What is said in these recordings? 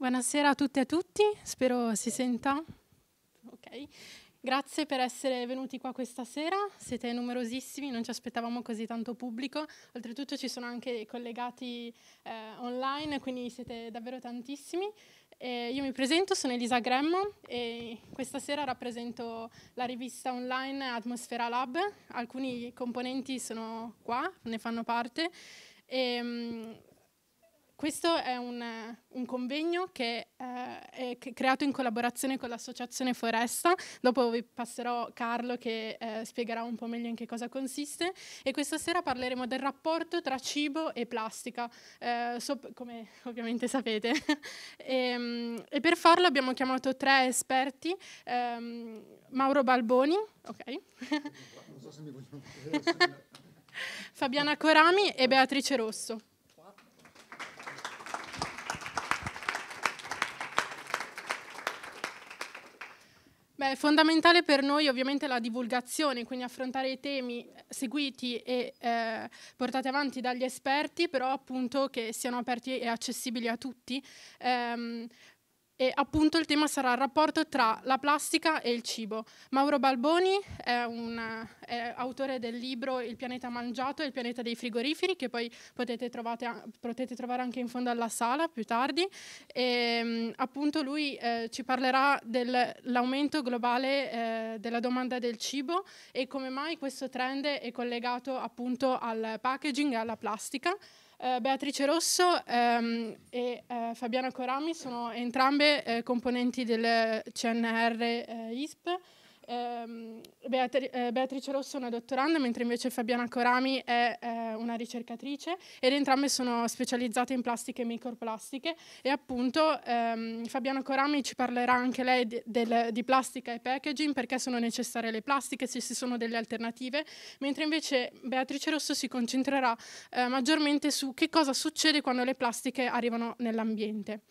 Buonasera a tutte e a tutti, spero si senta. Okay. Grazie per essere venuti qua questa sera, siete numerosissimi, non ci aspettavamo così tanto pubblico, oltretutto ci sono anche collegati eh, online, quindi siete davvero tantissimi. Eh, io mi presento, sono Elisa Gremmo e questa sera rappresento la rivista online Atmosfera Lab, alcuni componenti sono qua, ne fanno parte. E, ehm, questo è un, un convegno che eh, è creato in collaborazione con l'Associazione Foresta, dopo vi passerò Carlo che eh, spiegherà un po' meglio in che cosa consiste e questa sera parleremo del rapporto tra cibo e plastica, eh, so, come ovviamente sapete. e, ehm, e, per farlo abbiamo chiamato tre esperti, ehm, Mauro Balboni, ok? Fabiana Corami e Beatrice Rosso. Beh, fondamentale per noi ovviamente la divulgazione, quindi affrontare i temi eh, seguiti e eh, portati avanti dagli esperti, però appunto che siano aperti e accessibili a tutti. Ehm, e appunto il tema sarà il rapporto tra la plastica e il cibo. Mauro Balboni è, un, è autore del libro Il pianeta mangiato e il pianeta dei frigoriferi, che poi potete, trovate, potete trovare anche in fondo alla sala più tardi. E, ehm, appunto lui eh, ci parlerà dell'aumento globale eh, della domanda del cibo e come mai questo trend è collegato appunto al packaging e alla plastica. Eh, Beatrice Rosso ehm, e eh, Fabiana Corami sono entrambe eh, componenti del CNR eh, ISP ehm, Beatri eh, Beatrice Rosso è una dottoranda, mentre invece Fabiana Corami è eh, una ricercatrice ed entrambe sono specializzate in plastiche e microplastiche e appunto ehm, Fabiana Corami ci parlerà anche lei di, del, di, plastica e packaging, perché sono necessarie le plastiche, se ci sono delle alternative, mentre invece Beatrice Rosso si concentrerà eh, maggiormente su che cosa succede quando le plastiche arrivano nell'ambiente.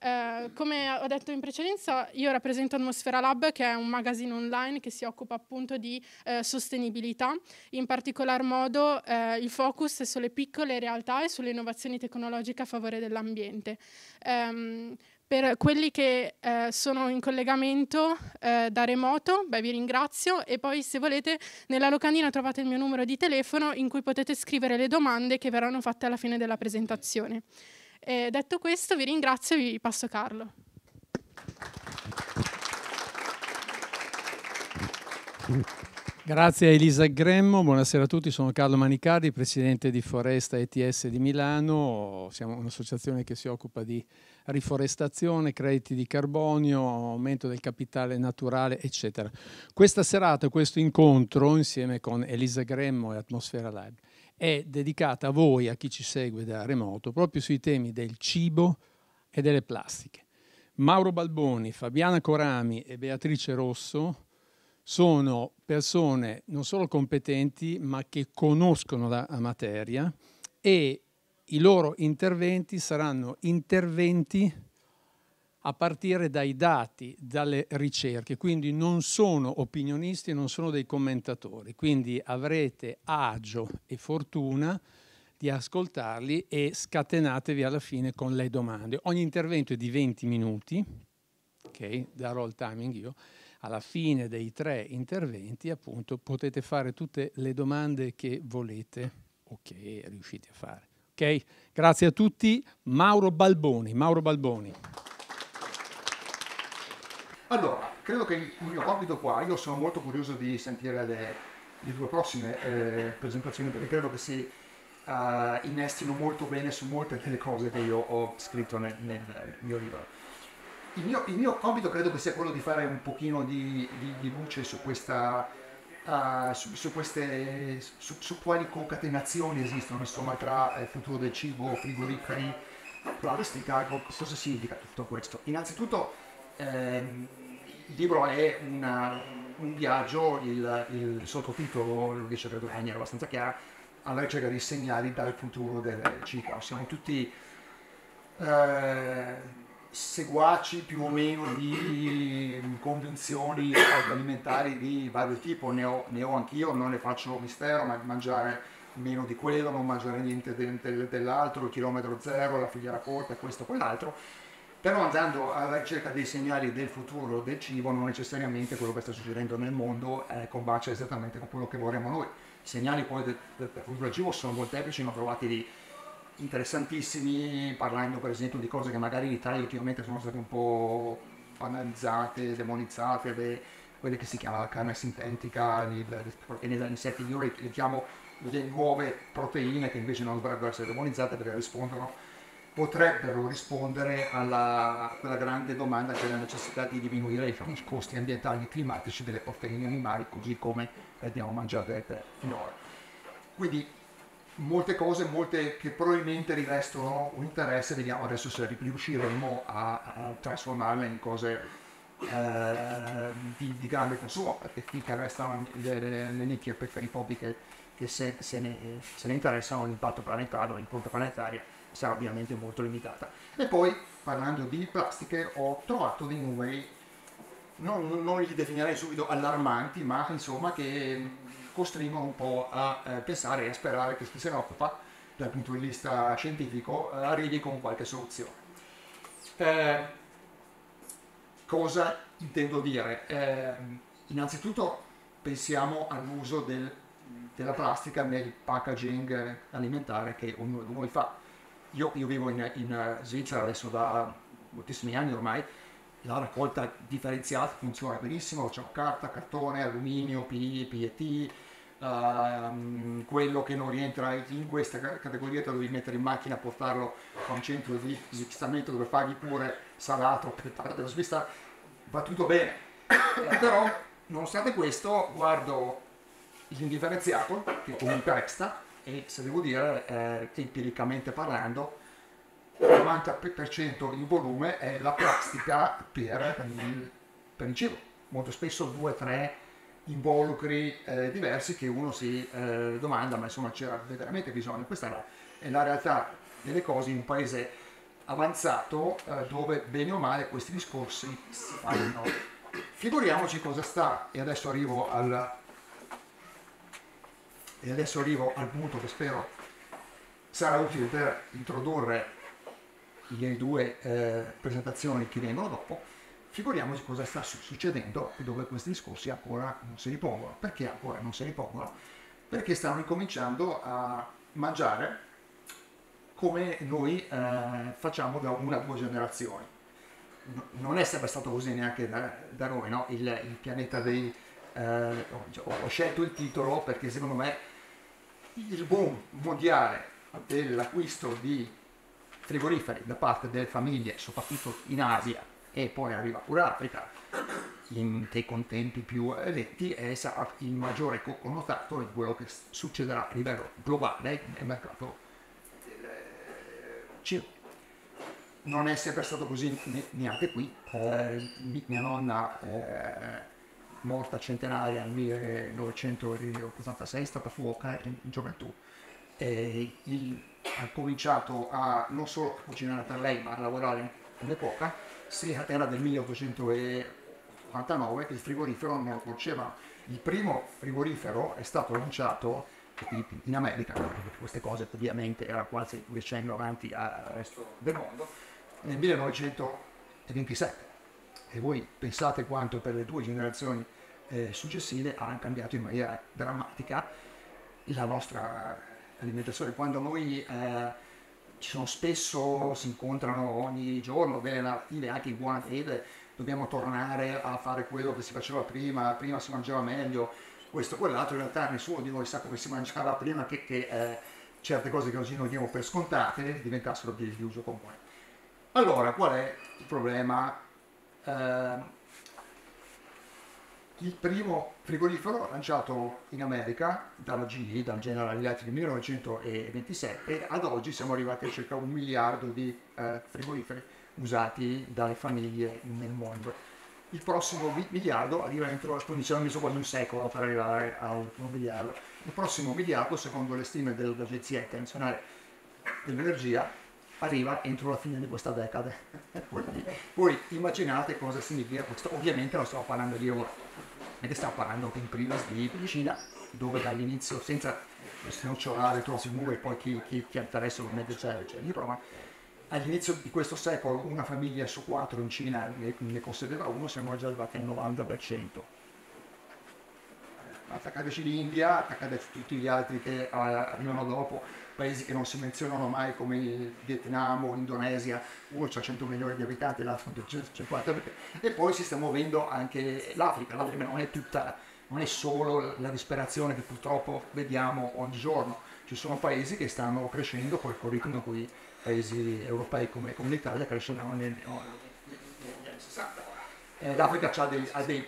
Eh, come ho detto in precedenza, io rappresento Atmosfera Lab, che è un magazine online che si occupa appunto di eh, sostenibilità, in particolar modo eh, il focus è sulle piccole realtà e sulle innovazioni tecnologiche a favore dell'ambiente. Um, per quelli che eh, sono in collegamento eh, da remoto, beh, vi ringrazio e poi se volete nella locandina trovate il mio numero di telefono in cui potete scrivere le domande che verranno fatte alla fine della presentazione. Eh, detto questo vi ringrazio e vi passo Carlo. Grazie a Elisa Gremmo, buonasera a tutti, sono Carlo Manicardi, presidente di Foresta ETS di Milano, siamo un'associazione che si occupa di riforestazione, crediti di carbonio, aumento del capitale naturale, eccetera. Questa serata, questo incontro insieme con Elisa Gremmo e Atmosfera Live è dedicata a voi, a chi ci segue da remoto, proprio sui temi del cibo e delle plastiche. Mauro Balboni, Fabiana Corami e Beatrice Rosso sono persone non solo competenti, ma che conoscono la materia e i loro interventi saranno interventi a partire dai dati, dalle ricerche, quindi non sono opinionisti, non sono dei commentatori, quindi avrete agio e fortuna di ascoltarli e scatenatevi alla fine con le domande. Ogni intervento è di 20 minuti, ok? Darò il timing io. Alla fine dei tre interventi, appunto, potete fare tutte le domande che volete o che riuscite a fare. Ok? Grazie a tutti. Mauro Balboni. Mauro Balboni. Allora, credo che il mio compito qua, io sono molto curioso di sentire le, le due prossime eh, presentazioni perché credo che si uh, eh, innestino molto bene su molte delle cose che io ho scritto nel, nel mio libro. Il mio, il mio, compito credo che sia quello di fare un pochino di, di, di luce su questa Uh, su, su, queste, su, su, quali concatenazioni esistono insomma, tra il eh, futuro del cibo, frigoriferi, plastica, cosa significa tutto questo. Innanzitutto Ehm, il libro è una, un viaggio, il, il sottotitolo lo dice credo in maniera abbastanza chiara, alla ricerca di segnali dal futuro del città. Siamo tutti eh, seguaci più o meno di convenzioni alimentari di vario tipo, ne ho, ne ho anch'io, non ne faccio mistero, ma di mangiare meno di quello, non mangiare niente dell'altro, il chilometro zero, la filiera corta, questo, quell'altro però andando alla ricerca dei segnali del futuro del cibo non necessariamente quello che sta succedendo nel mondo eh, combacia esattamente con quello che vorremmo noi. I segnali poi del, futuro del cibo sono molteplici, ne ho trovati di interessantissimi, parlando per esempio di cose che magari in Italia ultimamente sono state un po' banalizzate, demonizzate, le, quelle che si chiama la carne sintetica, le proteine dagli insetti, io le chiamo le nuove proteine che invece non dovrebbero essere demonizzate perché rispondono potrebbero rispondere alla, quella grande domanda che è la necessità di diminuire diciamo, i costi ambientali e climatici delle proteine animali così come le abbiamo mangiate finora. Quindi molte cose molte che probabilmente rivestono un interesse, vediamo adesso se riusciremo a, a trasformarle in cose eh, di, di, grande consumo, perché finché restano le, le, le nicchie per i pochi che, che se, se, ne, se, ne, interessano l'impatto planetario, l'impronta planetaria sarà ovviamente molto limitata. E poi, parlando di plastiche, ho trovato dei numeri, non, non li definirei subito allarmanti, ma insomma che costringono un po' a eh, pensare e a sperare che chi se ne occupa, dal punto di vista scientifico, eh, arrivi con qualche soluzione. Eh, cosa intendo dire? Eh, innanzitutto pensiamo all'uso del, della plastica nel packaging alimentare che ognuno di noi fa io, io vivo in, in, eh, Svizzera adesso da moltissimi anni ormai, la raccolta differenziata funziona benissimo, ho carta, cartone, alluminio, PI, PET, Uh, ehm, quello che non rientra in questa categoria te lo devi mettere in macchina e portarlo a un centro di svistamento dove paghi pure salato per parte dello svista va tutto bene eh, però nonostante questo guardo l'indifferenziato che comunque resta e se devo dire eh, empiricamente parlando il 90% in volume è la plastica per il, per il cibo, molto spesso due o tre involucri eh, diversi che uno si eh, domanda ma insomma c'era veramente bisogno, questa è la realtà delle cose in un paese avanzato eh, dove bene o male questi discorsi si fanno. Figuriamoci cosa sta, e adesso arrivo al e adesso arrivo al punto che spero sarà utile per introdurre le due eh, presentazioni che vengono dopo, figuriamoci cosa sta succedendo e dove questi discorsi ancora non si ripongono. Perché ancora non si ripongono? Perché stanno incominciando a mangiare come noi eh, facciamo da una o due generazioni. Non è sempre stato così neanche da, da noi, no? il, il, pianeta dei... Eh, ho scelto il titolo perché secondo me il boom mondiale dell'acquisto di frigoriferi da parte delle famiglie, soprattutto in Asia e poi arriva pure l'Africa, in dei contempi più eletti, e sarà il maggiore connotato di quello che succederà a livello globale nel mercato eh, cinese. Non è sempre stato così neanche qui. Eh, mia nonna eh, morta centenaria nel 1986, è stata fuoca in, in gioventù. Il, ha cominciato a non solo a cucinare per lei, ma a lavorare come cuoca, se era del 1889 che il frigorifero non lo conosceva. Il primo frigorifero è stato lanciato in America, queste cose ovviamente era quasi un decennio avanti al resto del mondo, nel 1927. E voi pensate quanto per le due generazioni eh, successive hanno cambiato in maniera drammatica la nostra alimentazione. Quando noi eh, ci sono spesso, si incontrano ogni giorno delle narrative anche in buona fede, dobbiamo tornare a fare quello che si faceva prima, prima si mangiava meglio, questo e quell'altro, in realtà nessuno di noi sa come si mangiava prima che, che eh, certe cose che oggi noi diamo per scontate diventassero di, di uso comune. Allora, qual è il problema? Eh, il primo frigorifero lanciato in America dalla GE, dal General Electric nel 1927 e ad oggi siamo arrivati a circa un miliardo di eh, frigoriferi usati dalle famiglie nel mondo. Il prossimo miliardo arriva entro, quindi ci hanno messo quasi un secolo per arrivare a un miliardo. Il prossimo miliardo, secondo le stime dell'Agenzia Internazionale dell'Energia, arriva entro la fine di questa decade. voi immaginate cosa significa questo, ovviamente non stiamo parlando di ora, ne stiamo parlando in primis di Cina, dove dall'inizio, senza snocciolare troppo nuove, poi chi, chi, chi interessa mette c'è, c'è di prova, all'inizio di questo secolo una famiglia su quattro in Cina ne, ne considerava uno, siamo già arrivati al 90% attaccateci l'India, attaccando tutti gli altri che eh, arrivano dopo, paesi che non si menzionano mai come il Vietnam o l'Indonesia, uno ha 100 milioni di abitanti, l'altro 150 e poi si sta muovendo anche l'Africa, l'Africa non è tutta, non è solo la disperazione che purtroppo vediamo ogni giorno, ci sono paesi che stanno crescendo col curriculum cui paesi europei come, come l'Italia cresceranno negli anni 60. L'Africa ha dei, ha dei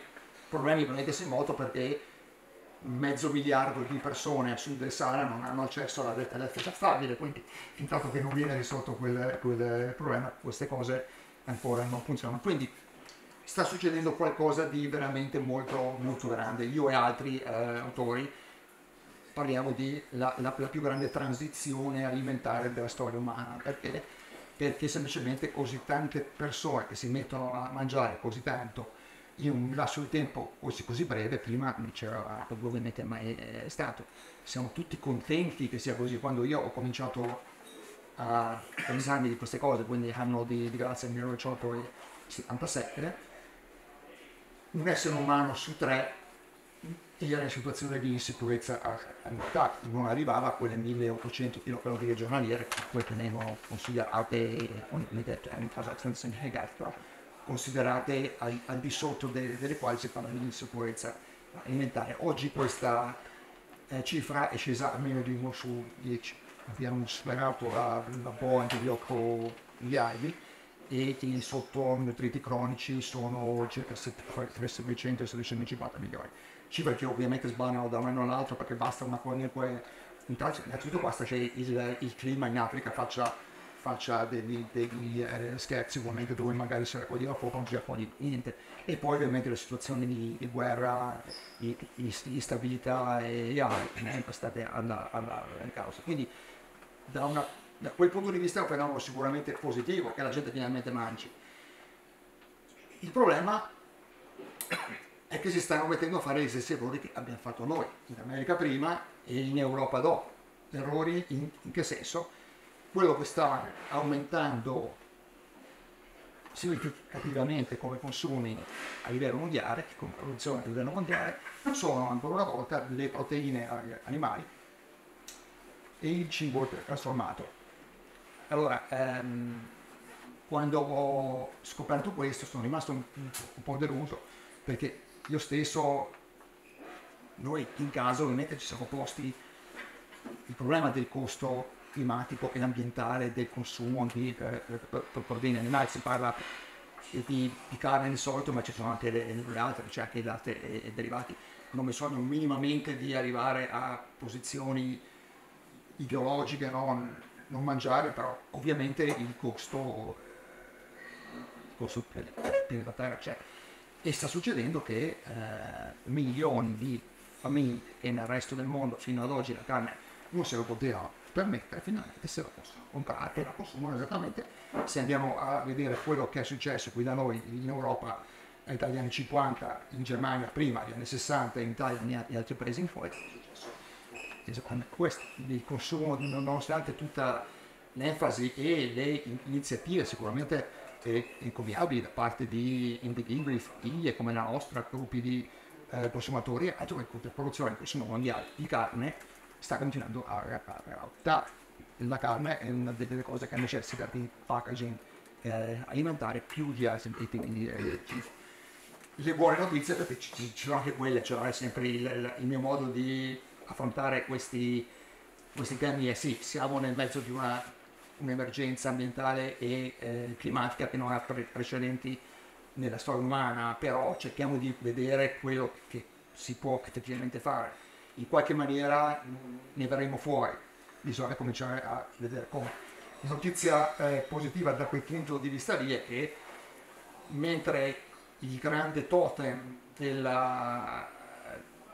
problemi veramente sin moto perché mezzo miliardo di persone a sud del Sahara non hanno accesso alla rete elettrica stabile, quindi fin che non viene risolto quel, quel problema queste cose ancora non funzionano. Quindi sta succedendo qualcosa di veramente molto, molto grande. Io e altri eh, autori parliamo della la, la, più grande transizione alimentare della storia umana, perché, perché semplicemente così tante persone che si mettono a mangiare così tanto io mi lascio il tempo così, così breve, prima non c'era probabilmente mai stato. Siamo tutti contenti che sia così. Quando io ho cominciato a pensare di queste cose, quindi anno di, di grazia 1977, un essere umano su tre era in situazione di insicurezza alimentare, non arrivava a quelle 1800 kcal giornaliere che poi tenevano considerate in casa cioè, senza negare considerate al, al di sotto delle, delle quali si parla di insicurezza alimentare. Oggi questa eh, cifra è scesa a meno di 1 su 10. Abbiamo superato un po' BO antibiotico gli AIDI e i sottonutriti cronici sono circa 700 750 milioni. Cifre che ovviamente sbanano da un anno all'altro perché basta una qualunque... Innanzitutto basta che il, il clima in Africa faccia faccia degli, degli eh, scherzi ovviamente dove magari si raccoglieva poco, non si raccoglie niente e poi ovviamente le situazioni di, di guerra, di, instabilità e altre ah, sempre state andare in causa. Quindi da, una, da, quel punto di vista è un fenomeno sicuramente positivo che la gente finalmente mangi. Il problema è che si stanno mettendo a fare gli stessi errori che abbiamo fatto noi, in America prima e in Europa dopo. Errori in, in che senso? quello che sta aumentando significativamente come consumi a livello mondiale, come produzione a livello mondiale, non sono ancora una volta le proteine animali e il cibo trasformato. Allora, ehm, quando ho scoperto questo sono rimasto un, un po' deluso perché io stesso, noi in caso ovviamente ci siamo posti il problema del costo climatico e ambientale del consumo di eh, proteine animali, si parla di, di carne di solito, ma ci sono anche le, le altre, c'è cioè anche il latte e, derivati. Non mi sogno minimamente di arrivare a posizioni ideologiche, no? non mangiare, però ovviamente il costo, il costo per, per la terra c'è. E sta succedendo che eh, milioni di famiglie che nel resto del mondo fino ad oggi la carne non se lo poteva permette finalmente se la possono comprare e la consumano esattamente se andiamo a vedere quello che è successo qui da noi in Europa dagli anni 50 in Germania prima, negli anni 60 in Italia e in altri paesi in fuori questo il consumo nonostante tutta l'enfasi e le iniziative sicuramente eh, encomiabili da parte di individui, famiglie come la nostra, gruppi di eh, consumatori, anche con produzioni che sono mondiali di carne sta continuando a rallentare. La carne è una delle cose che necessita di packaging eh, alimentare più di altri Le buone notizie perché ci, sono anche quelle, cioè è sempre il, il, mio modo di affrontare questi, questi temi è eh sì, siamo nel mezzo di una, un'emergenza ambientale e eh, climatica che non ha pre- precedenti nella storia umana, però cerchiamo di vedere quello che si può effettivamente fare in qualche maniera ne verremo fuori. Bisogna cominciare a vedere come. La notizia eh, positiva da quel punto di vista lì è che mentre il grande totem della eh,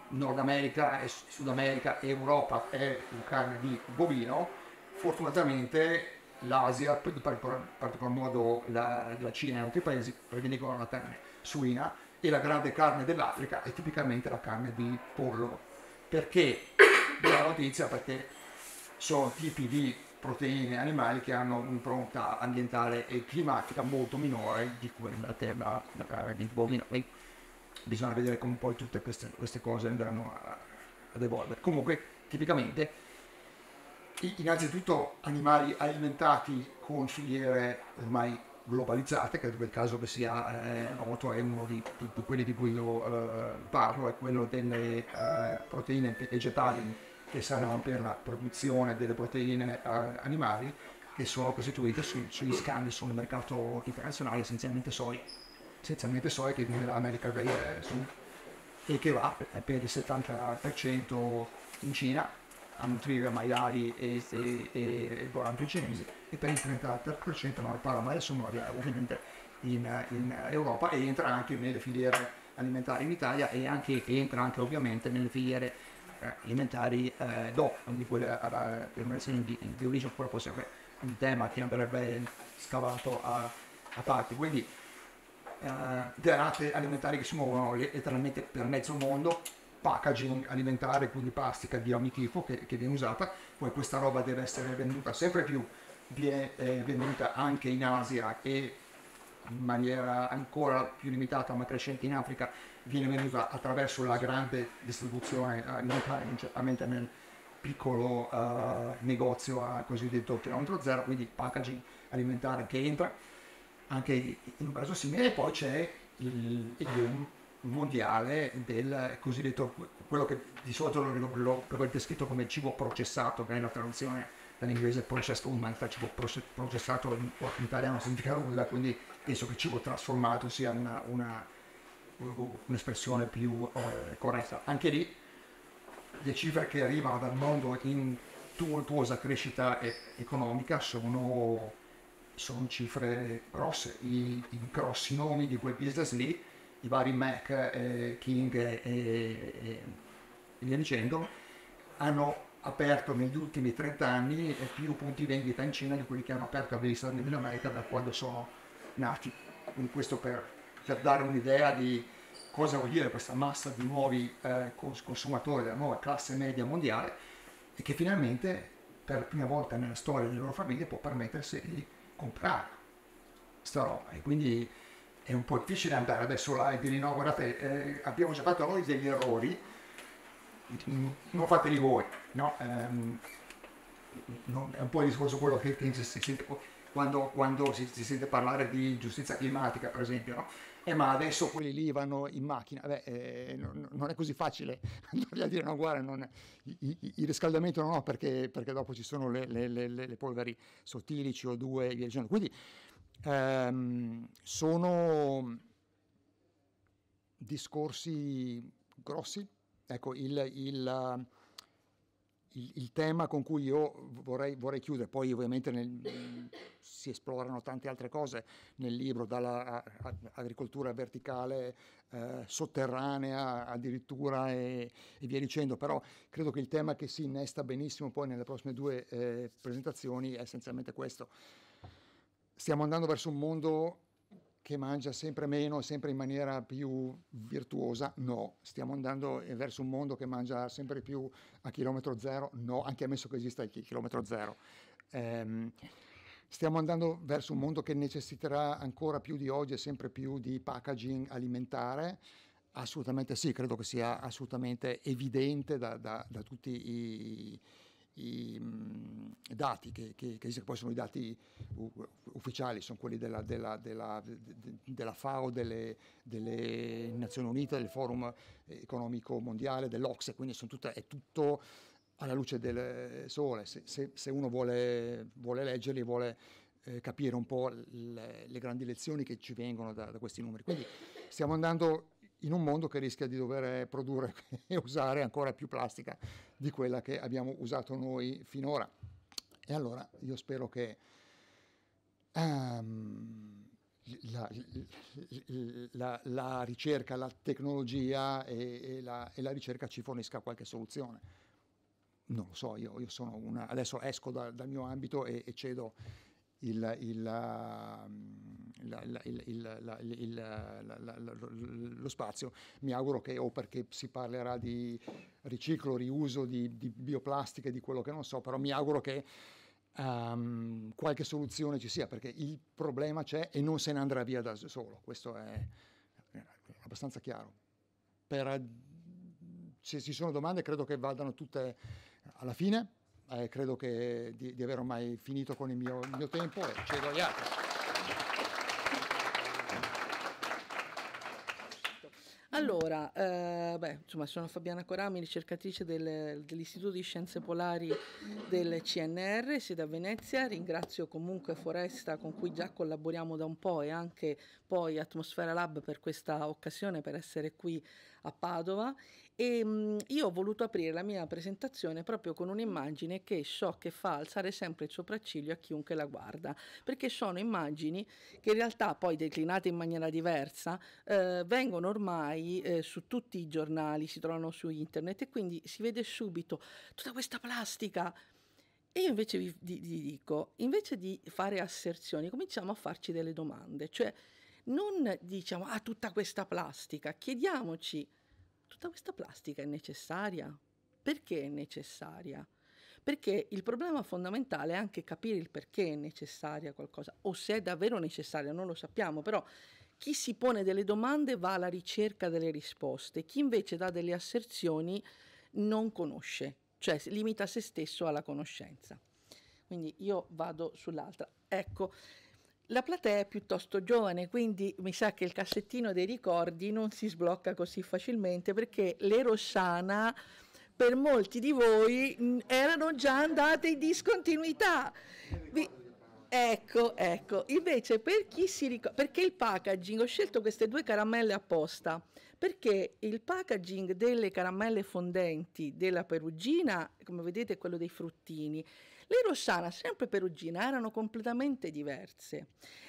Nord America, Sud America e Europa è un carne di bovino, fortunatamente l'Asia, in particolar modo la, la Cina e altri paesi, prediligono la carne suina e la grande carne dell'Africa è tipicamente la carne di pollo perché? Buona notizia perché sono tipi di proteine animali che hanno un'impronta ambientale e climatica molto minore di quella della carne Bisogna vedere come poi tutte queste, queste cose andranno a, ad evolvere. Comunque, tipicamente, innanzitutto animali alimentati con filiere ormai globalizzate, credo che il caso che sia eh, noto è uno di, di, quelli di cui io eh, parlo, è quello delle eh, proteine vegetali che saranno per la produzione delle proteine eh, animali che sono costituite su, sugli scambi sul mercato internazionale essenzialmente soia, essenzialmente soia che viene dall'America del e che va per il 70% in Cina a nutrire maiali e, e, e, e, e per il 30% non ripara ma adesso muore eh, ovviamente in, in, Europa e entra anche nelle filiere alimentari in Italia e, anche, entra anche ovviamente nelle filiere eh, alimentari eh, DOP, quindi quelle denominazioni eh, di, di origine, oppure può essere un tema che andrebbe scavato a, a parte. Quindi eh, derate alimentari che si muovono letteralmente per mezzo mondo, packaging alimentare, quindi plastica di ogni tipo che, che viene usata, poi questa roba deve essere venduta sempre più è eh, venduta anche in Asia e in maniera ancora più limitata ma crescente in Africa viene venduta attraverso la grande distribuzione eh, alimentare, certamente nel piccolo uh, negozio a cosiddetto chilometro zero, quindi packaging alimentare che entra anche in un caso simile e poi c'è il, il mondiale del cosiddetto quello che di solito lo, lo, lo, lo descritto come cibo processato che è la traduzione dall'inglese processed human, cioè tipo processato in, in italiano non significa nulla, quindi penso che cibo trasformato sia una, una, un'espressione più eh, corretta. Anche lì le cifre che arrivano dal mondo in tumultuosa crescita e- economica sono, sono, cifre grosse, I, i grossi nomi di quel business lì, i vari Mac, eh, King e, eh, e via dicendo, hanno aperto negli ultimi 30 anni più punti vendita in Cina di quelli che hanno aperto a Brisbane in America da quando sono nati. Quindi questo per, per dare un'idea di cosa vuol dire questa massa di nuovi eh, consumatori della nuova classe media mondiale e che finalmente per la prima volta nella storia delle loro famiglie può permettersi di comprare sta roba e quindi è un po' difficile andare adesso là e dire no guardate eh, abbiamo già fatto noi degli errori non fateli voi, no? Ehm, non, è un po' il discorso quello che si sente quando, quando si, si, sente parlare di giustizia climatica, per esempio, no? Eh, ma adesso quelli lì vanno in macchina. Beh, eh, non, non, è così facile andargli a dire: no, guarda, non, il, il, riscaldamento non ho perché, perché dopo ci sono le, le, le, le polveri sottili, CO2 e via dicendo. Quindi ehm, sono discorsi grossi Ecco, il, il, um, il, il tema con cui io vorrei, vorrei chiudere, poi ovviamente nel, si esplorano tante altre cose nel libro, dall'agricoltura verticale, eh, sotterranea addirittura e, e, via dicendo, però credo che il tema che si innesta benissimo poi nelle prossime due eh, presentazioni è essenzialmente questo. Stiamo andando verso un mondo che mangia sempre meno, sempre in maniera più virtuosa? No. Stiamo andando verso un mondo che mangia sempre più a chilometro zero? No, anche ammesso che esista il chilometro zero. Ehm, stiamo andando verso un mondo che necessiterà ancora più di oggi e sempre più di packaging alimentare? Assolutamente sì, credo che sia assolutamente evidente da, da, da tutti i i dati che, che, che, poi sono i dati ufficiali, sono quelli della, della, della, della FAO, delle, delle, Nazioni Unite, del Forum Economico Mondiale, dell'Ocse, quindi tutta, è tutto alla luce del sole, se, se, se uno vuole, vuole leggerli, vuole eh, capire un po' le, le, grandi lezioni che ci vengono da, da questi numeri. Quindi stiamo andando in un mondo che rischia di dover eh, produrre e usare ancora più plastica di quella che abbiamo usato noi finora. E allora io spero che um, la, la, la, ricerca, la tecnologia e, e, la, e, la, ricerca ci fornisca qualche soluzione. Non lo so, io, io una, adesso esco da, dal mio ambito e, e cedo lo spazio. Mi auguro che o perché si parlerà di riciclo, riuso, di, di bioplastiche, di quello che non so, però mi auguro che um, qualche soluzione ci sia, perché il problema c'è e non se ne andrà via da solo, questo è abbastanza chiaro. Per, se ci sono domande credo che vadano tutte alla fine eh, credo che, di, di, aver ormai finito con il mio, il mio tempo e cedo agli altri. Allora, eh, beh, insomma, sono Fabiana Corami, ricercatrice del, dell'Istituto di Scienze Polari del CNR, sede a Venezia. Ringrazio comunque Foresta con cui già collaboriamo da un po' e anche poi Atmosfera Lab per questa occasione, per essere qui a Padova e ehm, mh, io ho voluto aprire la mia presentazione proprio con un'immagine che so che fa alzare sempre il sopracciglio a chiunque la guarda, perché sono immagini che in realtà poi declinate in maniera diversa eh, vengono ormai eh, su tutti i giornali, si trovano su internet e quindi si vede subito tutta questa plastica. E io invece vi, vi, vi dico, invece di fare asserzioni, cominciamo a farci delle domande, cioè non diciamo ah tutta questa plastica, chiediamoci tutta questa plastica è necessaria? Perché è necessaria? Perché il problema fondamentale è anche capire il perché è necessaria qualcosa o se è davvero necessaria, non lo sappiamo, però chi si pone delle domande va alla ricerca delle risposte, chi invece dà delle asserzioni non conosce, cioè limita se stesso alla conoscenza. Quindi io vado sull'altra. Ecco, la platea è piuttosto giovane, quindi mi sa che il cassettino dei ricordi non si sblocca così facilmente perché le Rossana per molti di voi erano già andate in discontinuità. Vi Ecco, ecco, invece per chi si ricorda, perché il packaging, ho scelto queste due caramelle apposta, perché il packaging delle caramelle fondenti della Perugina, come vedete è quello dei fruttini, le Rossana, sempre perugina, erano completamente diverse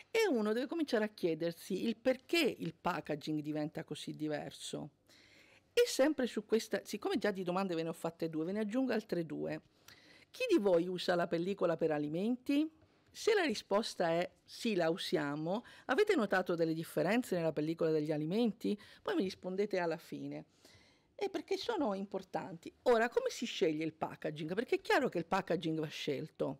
e uno deve cominciare a chiedersi il perché il packaging diventa così diverso. E sempre su questa, siccome già di domande ve ne ho fatte due, ve ne aggiungo altre due. Chi di voi usa la pellicola per alimenti? Se la risposta è sì, la usiamo, avete notato delle differenze nella pellicola degli alimenti? Poi mi rispondete alla fine. E perché sono importanti. Ora, come si sceglie il packaging? Perché è chiaro che il packaging va scelto.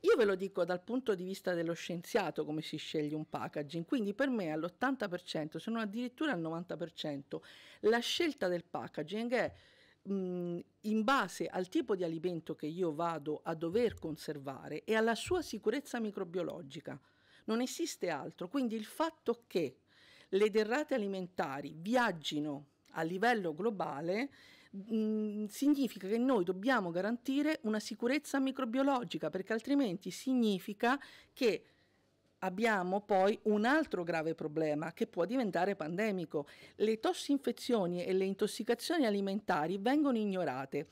Io ve lo dico dal punto di vista dello scienziato come si sceglie un packaging, quindi per me all'80%, se non addirittura al 90%, la scelta del packaging è mh, in base al tipo di alimento che io vado a dover conservare e alla sua sicurezza microbiologica. Non esiste altro, quindi il fatto che le derrate alimentari viaggino a livello globale mh, mm, significa che noi dobbiamo garantire una sicurezza microbiologica perché altrimenti significa che abbiamo poi un altro grave problema che può diventare pandemico. Le tossinfezioni e le intossicazioni alimentari vengono ignorate.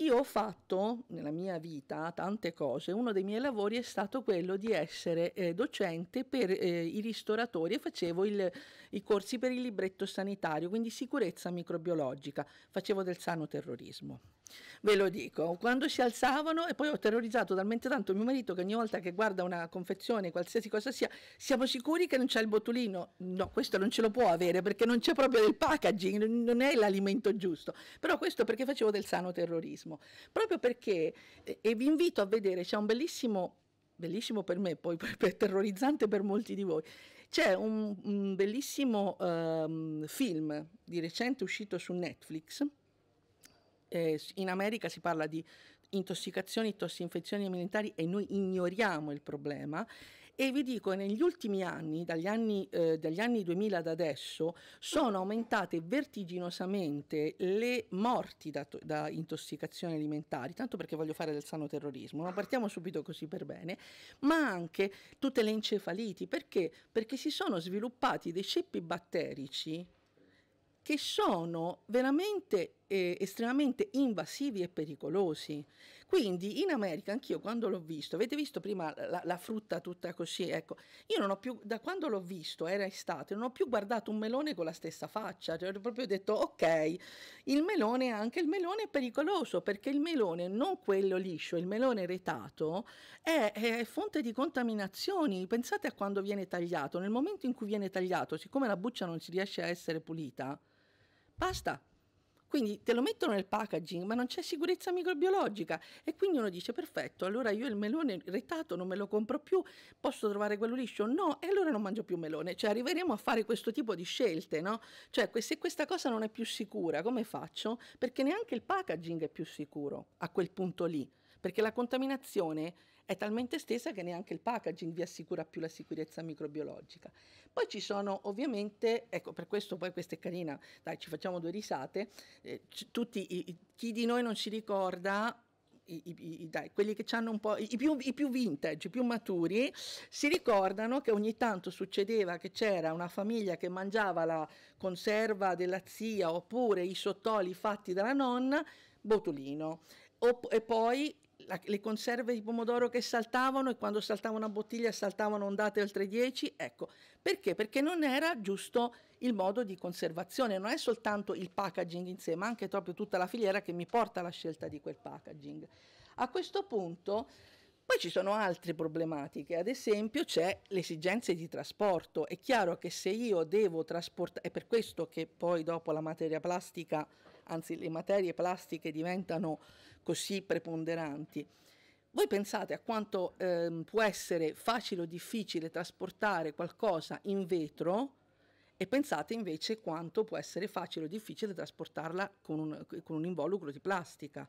Io ho fatto nella mia vita tante cose, uno dei miei lavori è stato quello di essere eh, docente per eh, i ristoratori e facevo il, i corsi per il libretto sanitario, quindi sicurezza microbiologica, facevo del sano terrorismo. Ve lo dico, quando si alzavano e poi ho terrorizzato talmente tanto mio marito che ogni volta che guarda una confezione, qualsiasi cosa sia, siamo sicuri che non c'è il botulino? No, questo non ce lo può avere perché non c'è proprio del packaging, non è l'alimento giusto. Però questo perché facevo del sano terrorismo. Proprio perché, e vi invito a vedere, c'è un bellissimo bellissimo per me, poi per, per terrorizzante per molti di voi. C'è un, un bellissimo um, film di recente uscito su Netflix. Eh, in America si parla di intossicazioni, tossinfezioni alimentari e noi ignoriamo il problema e vi dico negli ultimi anni, dagli anni, eh, dagli anni 2000 ad adesso, sono aumentate vertiginosamente le morti da, da intossicazioni alimentari, tanto perché voglio fare del sano terrorismo, ma partiamo subito così per bene, ma anche tutte le encefaliti, perché? Perché si sono sviluppati dei ceppi batterici che sono veramente eh, estremamente invasivi e pericolosi. Quindi in America anch'io quando l'ho visto, avete visto prima la, la frutta tutta così, ecco, io non ho più, da quando l'ho visto, era estate, non ho più guardato un melone con la stessa faccia, cioè ho proprio detto ok, il melone anche il melone è pericoloso perché il melone, non quello liscio, il melone retato, è, è fonte di contaminazioni, pensate a quando viene tagliato, nel momento in cui viene tagliato, siccome la buccia non si riesce a essere pulita, basta, quindi te lo mettono nel packaging, ma non c'è sicurezza microbiologica e quindi uno dice perfetto, allora io il melone retato non me lo compro più, posso trovare quello liscio? No, e allora non mangio più melone. Cioè arriveremo a fare questo tipo di scelte, no? Cioè se questa cosa non è più sicura, come faccio? Perché neanche il packaging è più sicuro a quel punto lì, perché la contaminazione è talmente estesa che neanche il packaging vi assicura più la sicurezza microbiologica. Poi ci sono ovviamente, ecco per questo poi questa è carina, dai ci facciamo due risate, eh, tutti, i, chi di noi non si ricorda i, i, dai, quelli che hanno un po' i più, i più, vintage, i più maturi, si ricordano che ogni tanto succedeva che c'era una famiglia che mangiava la conserva della zia oppure i sottoli fatti dalla nonna, botulino. O, e poi la, le conserve di pomodoro che saltavano e quando saltava una bottiglia saltavano ondate oltre 10, ecco, perché? Perché non era giusto il modo di conservazione, non è soltanto il packaging in sé, ma anche proprio tutta la filiera che mi porta alla scelta di quel packaging. A questo punto poi ci sono altre problematiche, ad esempio c'è l'esigenza di trasporto, è chiaro che se io devo trasportare, è per questo che poi dopo la materia plastica, anzi le materie plastiche diventano così preponderanti. Voi pensate a quanto ehm, può essere facile o difficile trasportare qualcosa in vetro e pensate invece quanto può essere facile o difficile trasportarla con un, con un involucro di plastica.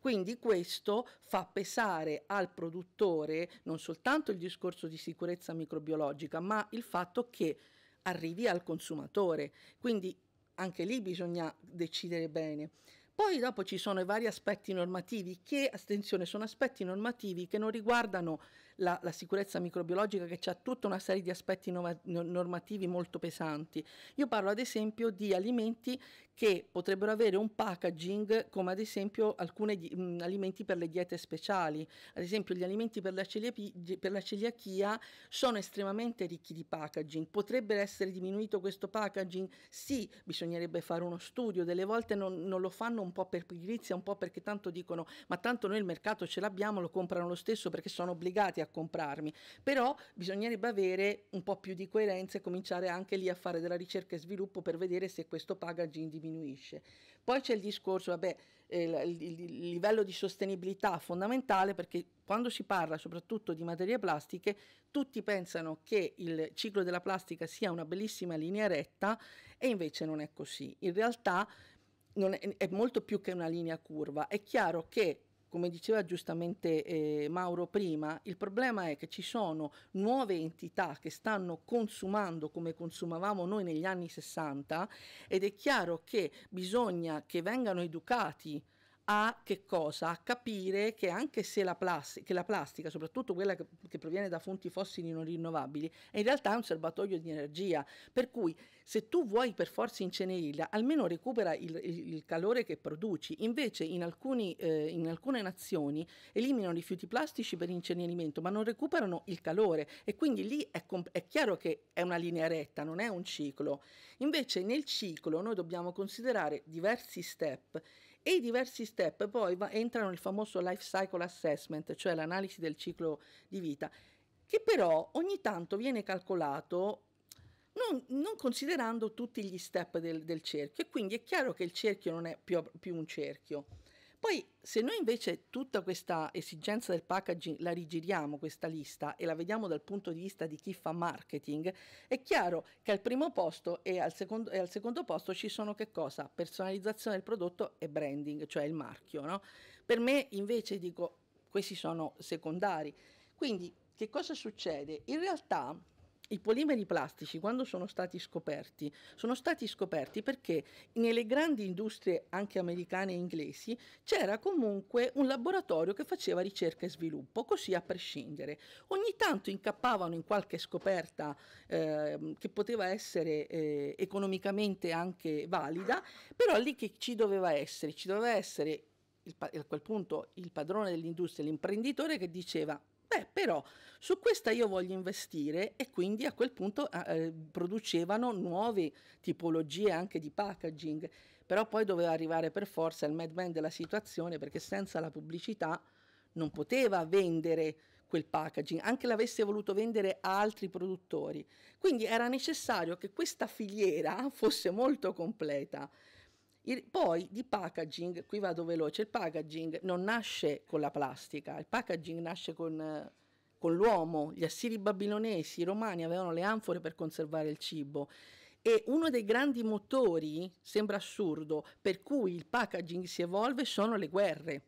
Quindi questo fa pesare al produttore non soltanto il discorso di sicurezza microbiologica, ma il fatto che arrivi al consumatore. Quindi anche lì bisogna decidere bene. Poi dopo ci sono i vari aspetti normativi che, attenzione, sono aspetti normativi che non riguardano la, la sicurezza microbiologica che ha tutta una serie di aspetti no, normativi molto pesanti. Io parlo ad esempio di alimenti che potrebbero avere un packaging come ad esempio alcuni mh, alimenti per le diete speciali, ad esempio gli alimenti per la, per la celiachia sono estremamente ricchi di packaging, potrebbe essere diminuito questo packaging? Sì, bisognerebbe fare uno studio, delle volte non, non lo fanno un po' per pigrizia, un po' perché tanto dicono ma tanto noi il mercato ce l'abbiamo, lo comprano lo stesso perché sono obbligati a a comprarmi, però bisognerebbe avere un po' più di coerenza e cominciare anche lì a fare della ricerca e sviluppo per vedere se questo packaging diminuisce. Poi c'è il discorso, vabbè, eh, il, il, livello di sostenibilità fondamentale perché quando si parla soprattutto di materie plastiche, tutti pensano che il ciclo della plastica sia una bellissima linea retta e invece non è così. In realtà è, è molto più che una linea curva. È chiaro che come diceva giustamente eh, Mauro prima, il problema è che ci sono nuove entità che stanno consumando come consumavamo noi negli anni 60 ed è chiaro che bisogna che vengano educati a che cosa? A capire che anche se la plastica, la plastica soprattutto quella che, che, proviene da fonti fossili non rinnovabili, è in realtà un serbatoio di energia, per cui se tu vuoi per forza incenerirla, almeno recupera il, il, calore che produci, invece in, alcuni, eh, in alcune nazioni eliminano rifiuti plastici per incenerimento, ma non recuperano il calore e quindi lì è, è chiaro che è una linea retta, non è un ciclo. Invece nel ciclo noi dobbiamo considerare diversi step e i diversi step poi va, entrano nel famoso life cycle assessment, cioè l'analisi del ciclo di vita, che però ogni tanto viene calcolato non, non considerando tutti gli step del, del cerchio e quindi è chiaro che il cerchio non è più, più un cerchio. Poi se noi invece tutta questa esigenza del packaging la rigiriamo questa lista e la vediamo dal punto di vista di chi fa marketing, è chiaro che al primo posto e al secondo, e al secondo posto ci sono che cosa? Personalizzazione del prodotto e branding, cioè il marchio. No? Per me invece dico questi sono secondari. Quindi che cosa succede? In realtà i polimeri plastici quando sono stati scoperti, sono stati scoperti perché nelle grandi industrie anche americane e inglesi c'era comunque un laboratorio che faceva ricerca e sviluppo, così a prescindere. Ogni tanto incappavano in qualche scoperta eh, che poteva essere eh, economicamente anche valida, però lì che ci doveva essere? Ci doveva essere il, a quel punto il padrone dell'industria, l'imprenditore che diceva beh però su questa io voglio investire e quindi a quel punto ah, eh, producevano nuove tipologie anche di packaging, però poi doveva arrivare per forza il madman della situazione perché senza la pubblicità non poteva vendere quel packaging, anche l'avesse voluto vendere a altri produttori. Quindi era necessario che questa filiera fosse molto completa il, poi di packaging, qui vado veloce, il packaging non nasce con la plastica, il packaging nasce con, con l'uomo, gli assiri babilonesi, i romani avevano le anfore per conservare il cibo e uno dei grandi motori, sembra assurdo, per cui il packaging si evolve sono le guerre.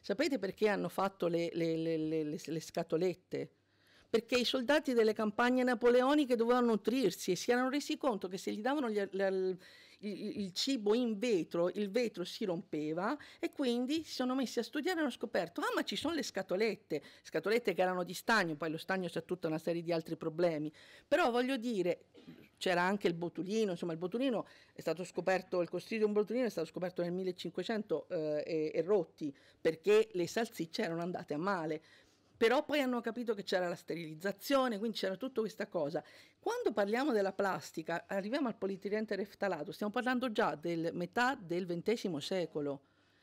Sapete perché hanno fatto le, le, le, le scatolette? Perché i soldati delle campagne napoleoniche dovevano nutrirsi e si erano resi conto che se gli davano gli, il, il, cibo in vetro, il vetro si rompeva e quindi si sono messi a studiare e hanno scoperto, ah ma ci sono le scatolette, scatolette che erano di stagno, poi lo stagno c'è tutta una serie di altri problemi, però voglio dire, c'era anche il botulino, insomma il botulino è stato scoperto, il costruito di un botulino è stato scoperto nel 1500 eh, e, e rotti perché le salsicce erano andate a male però poi hanno capito che c'era la sterilizzazione, quindi c'era tutta questa cosa. Quando parliamo della plastica, arriviamo al polietilente reftalato, stiamo parlando già del metà del XX secolo.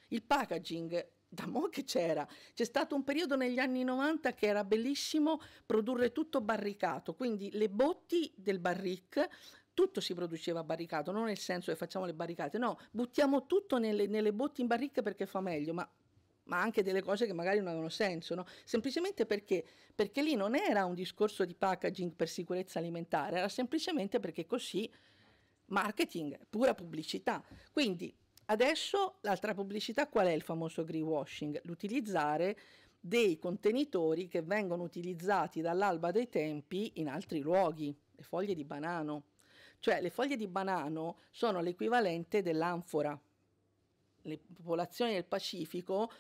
Il packaging da mo' che c'era. C'è stato un periodo negli anni 90 che era bellissimo produrre tutto barricato, quindi le botti del barric, tutto si produceva barricato, non nel senso che facciamo le barricate, no, buttiamo tutto nelle, nelle botti in barric perché fa meglio, ma ma anche delle cose che magari non avevano senso, no? semplicemente perché? perché lì non era un discorso di packaging per sicurezza alimentare, era semplicemente perché così marketing, pura pubblicità. Quindi adesso l'altra pubblicità qual è il famoso greenwashing? L'utilizzare dei contenitori che vengono utilizzati dall'alba dei tempi in altri luoghi, le foglie di banano. Cioè le foglie di banano sono l'equivalente dell'anfora, le popolazioni del Pacifico,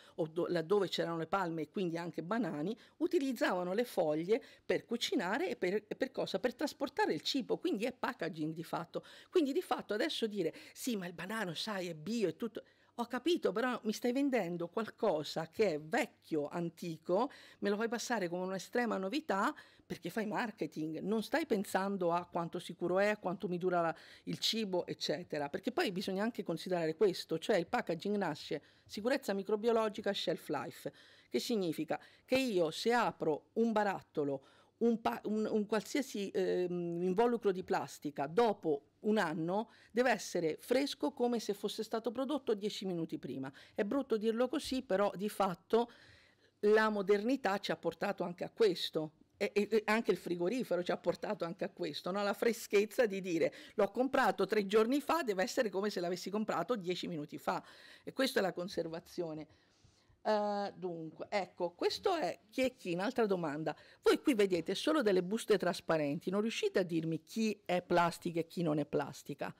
laddove c'erano le palme e quindi anche banani, utilizzavano le foglie per cucinare e per, per, cosa? Per trasportare il cibo, quindi è packaging di fatto. Quindi di fatto adesso dire sì ma il banano sai è bio e tutto ho capito, però mi stai vendendo qualcosa che è vecchio, antico, me lo fai passare come un'estrema novità perché fai marketing, non stai pensando a quanto sicuro è, a quanto mi dura la, il cibo, eccetera. Perché poi bisogna anche considerare questo, cioè il packaging nasce sicurezza microbiologica shelf life, che significa che io se apro un barattolo, un, un, un qualsiasi eh, involucro di plastica dopo un anno deve essere fresco come se fosse stato prodotto dieci minuti prima. È brutto dirlo così, però di fatto la modernità ci ha portato anche a questo. E, e anche il frigorifero ci ha portato anche a questo, no? la freschezza di dire l'ho comprato tre giorni fa, deve essere come se l'avessi comprato dieci minuti fa. E questa è la conservazione. Uh, dunque, ecco, questo è chi è chi, un'altra domanda. Voi qui vedete solo delle buste trasparenti, non riuscite a dirmi chi è plastica e chi non è plastica.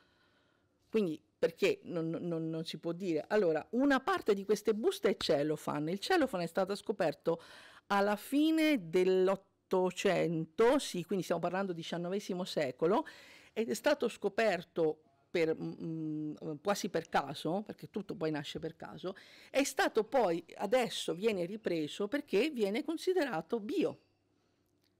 Quindi perché non, non, non si può dire? Allora, una parte di queste buste è cellophane. Il cellophane è stato scoperto alla fine dell'Ottocento, sì, quindi stiamo parlando del XIX secolo, ed è stato scoperto per, mh, mm, mm, eh, quasi per caso, perché tutto poi nasce per caso, è stato poi adesso viene ripreso perché viene considerato bio.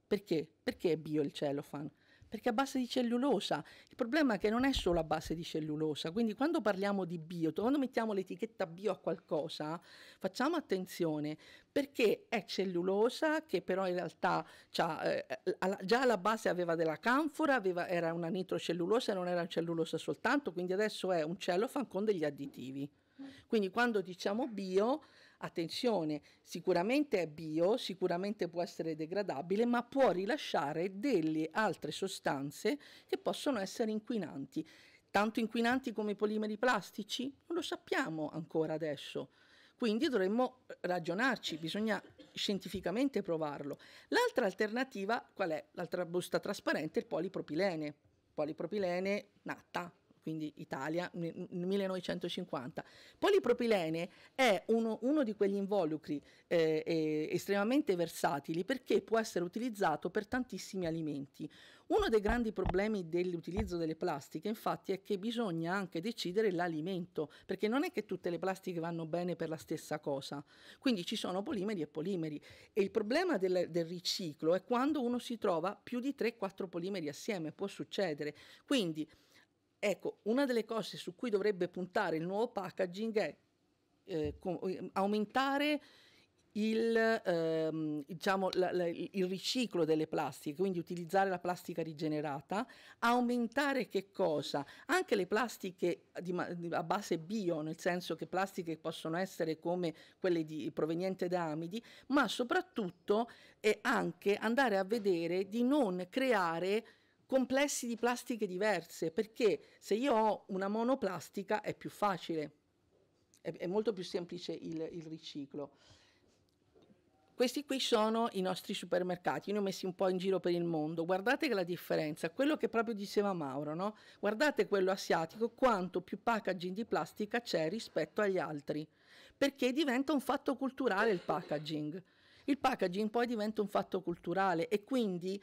Perché? Perché è bio il cellophane? perché a base di cellulosa. Il problema è che non è solo a base di cellulosa, quindi quando parliamo di bio, quando mettiamo l'etichetta bio a qualcosa, facciamo attenzione perché è cellulosa che però in realtà eh, eh già alla base aveva della canfora, aveva, era una nitrocellulosa e non era cellulosa soltanto, quindi adesso è un cellophane con degli additivi. Quindi quando diciamo bio Attenzione, sicuramente è bio, sicuramente può essere degradabile, ma può rilasciare delle altre sostanze che possono essere inquinanti. Tanto inquinanti come i polimeri plastici? Non lo sappiamo ancora adesso. Quindi dovremmo ragionarci, bisogna scientificamente provarlo. L'altra alternativa, qual è? L'altra busta trasparente è il polipropilene. Polipropilene nata, quindi Italia, nel 1950. Polipropilene è uno, uno di quegli involucri eh, eh, estremamente versatili perché può essere utilizzato per tantissimi alimenti. Uno dei grandi problemi dell'utilizzo delle plastiche infatti è che bisogna anche decidere l'alimento, perché non è che tutte le plastiche vanno bene per la stessa cosa, quindi ci sono polimeri e polimeri e il problema del, del riciclo è quando uno si trova più di 3-4 polimeri assieme, può succedere. Quindi Ecco, una delle cose su cui dovrebbe puntare il nuovo packaging è eh, ehm, aumentare il, ehm, diciamo, la, la, il, riciclo delle plastiche, quindi utilizzare la plastica rigenerata, aumentare che cosa? Anche le plastiche di, di, a base bio, nel senso che plastiche possono essere come quelle di, provenienti da amidi, ma soprattutto è anche andare a vedere di non creare complessi di plastiche diverse, perché se io ho una monoplastica è più facile, è, è molto più semplice il, il, riciclo. Questi qui sono i nostri supermercati, io ne ho messi un po' in giro per il mondo, guardate la differenza, quello che proprio diceva Mauro, no? guardate quello asiatico, quanto più packaging di plastica c'è rispetto agli altri, perché diventa un fatto culturale il packaging. Il packaging poi diventa un fatto culturale e quindi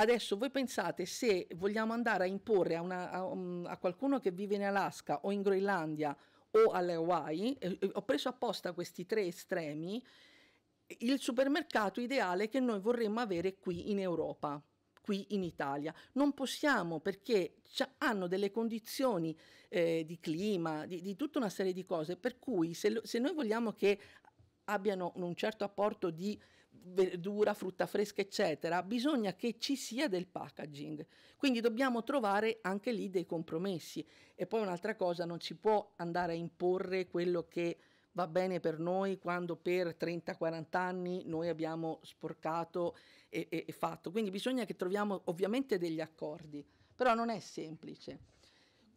Adesso voi pensate se vogliamo andare a imporre a, una, a, a qualcuno che vive in Alaska o in Groenlandia o alle Hawaii, ho preso apposta questi tre estremi, il supermercato ideale che noi vorremmo avere qui in Europa qui in Italia. Non possiamo perché hanno delle condizioni eh, di clima, di, di, tutta una serie di cose, per cui se, se noi vogliamo che abbiano un certo apporto di verdura, frutta fresca, eccetera, bisogna che ci sia del packaging. Quindi dobbiamo trovare anche lì dei compromessi. E poi un'altra cosa, non ci può andare a imporre quello che va bene per noi quando per 30-40 anni noi abbiamo sporcato e, e, e fatto. Quindi bisogna che troviamo ovviamente degli accordi, però non è semplice.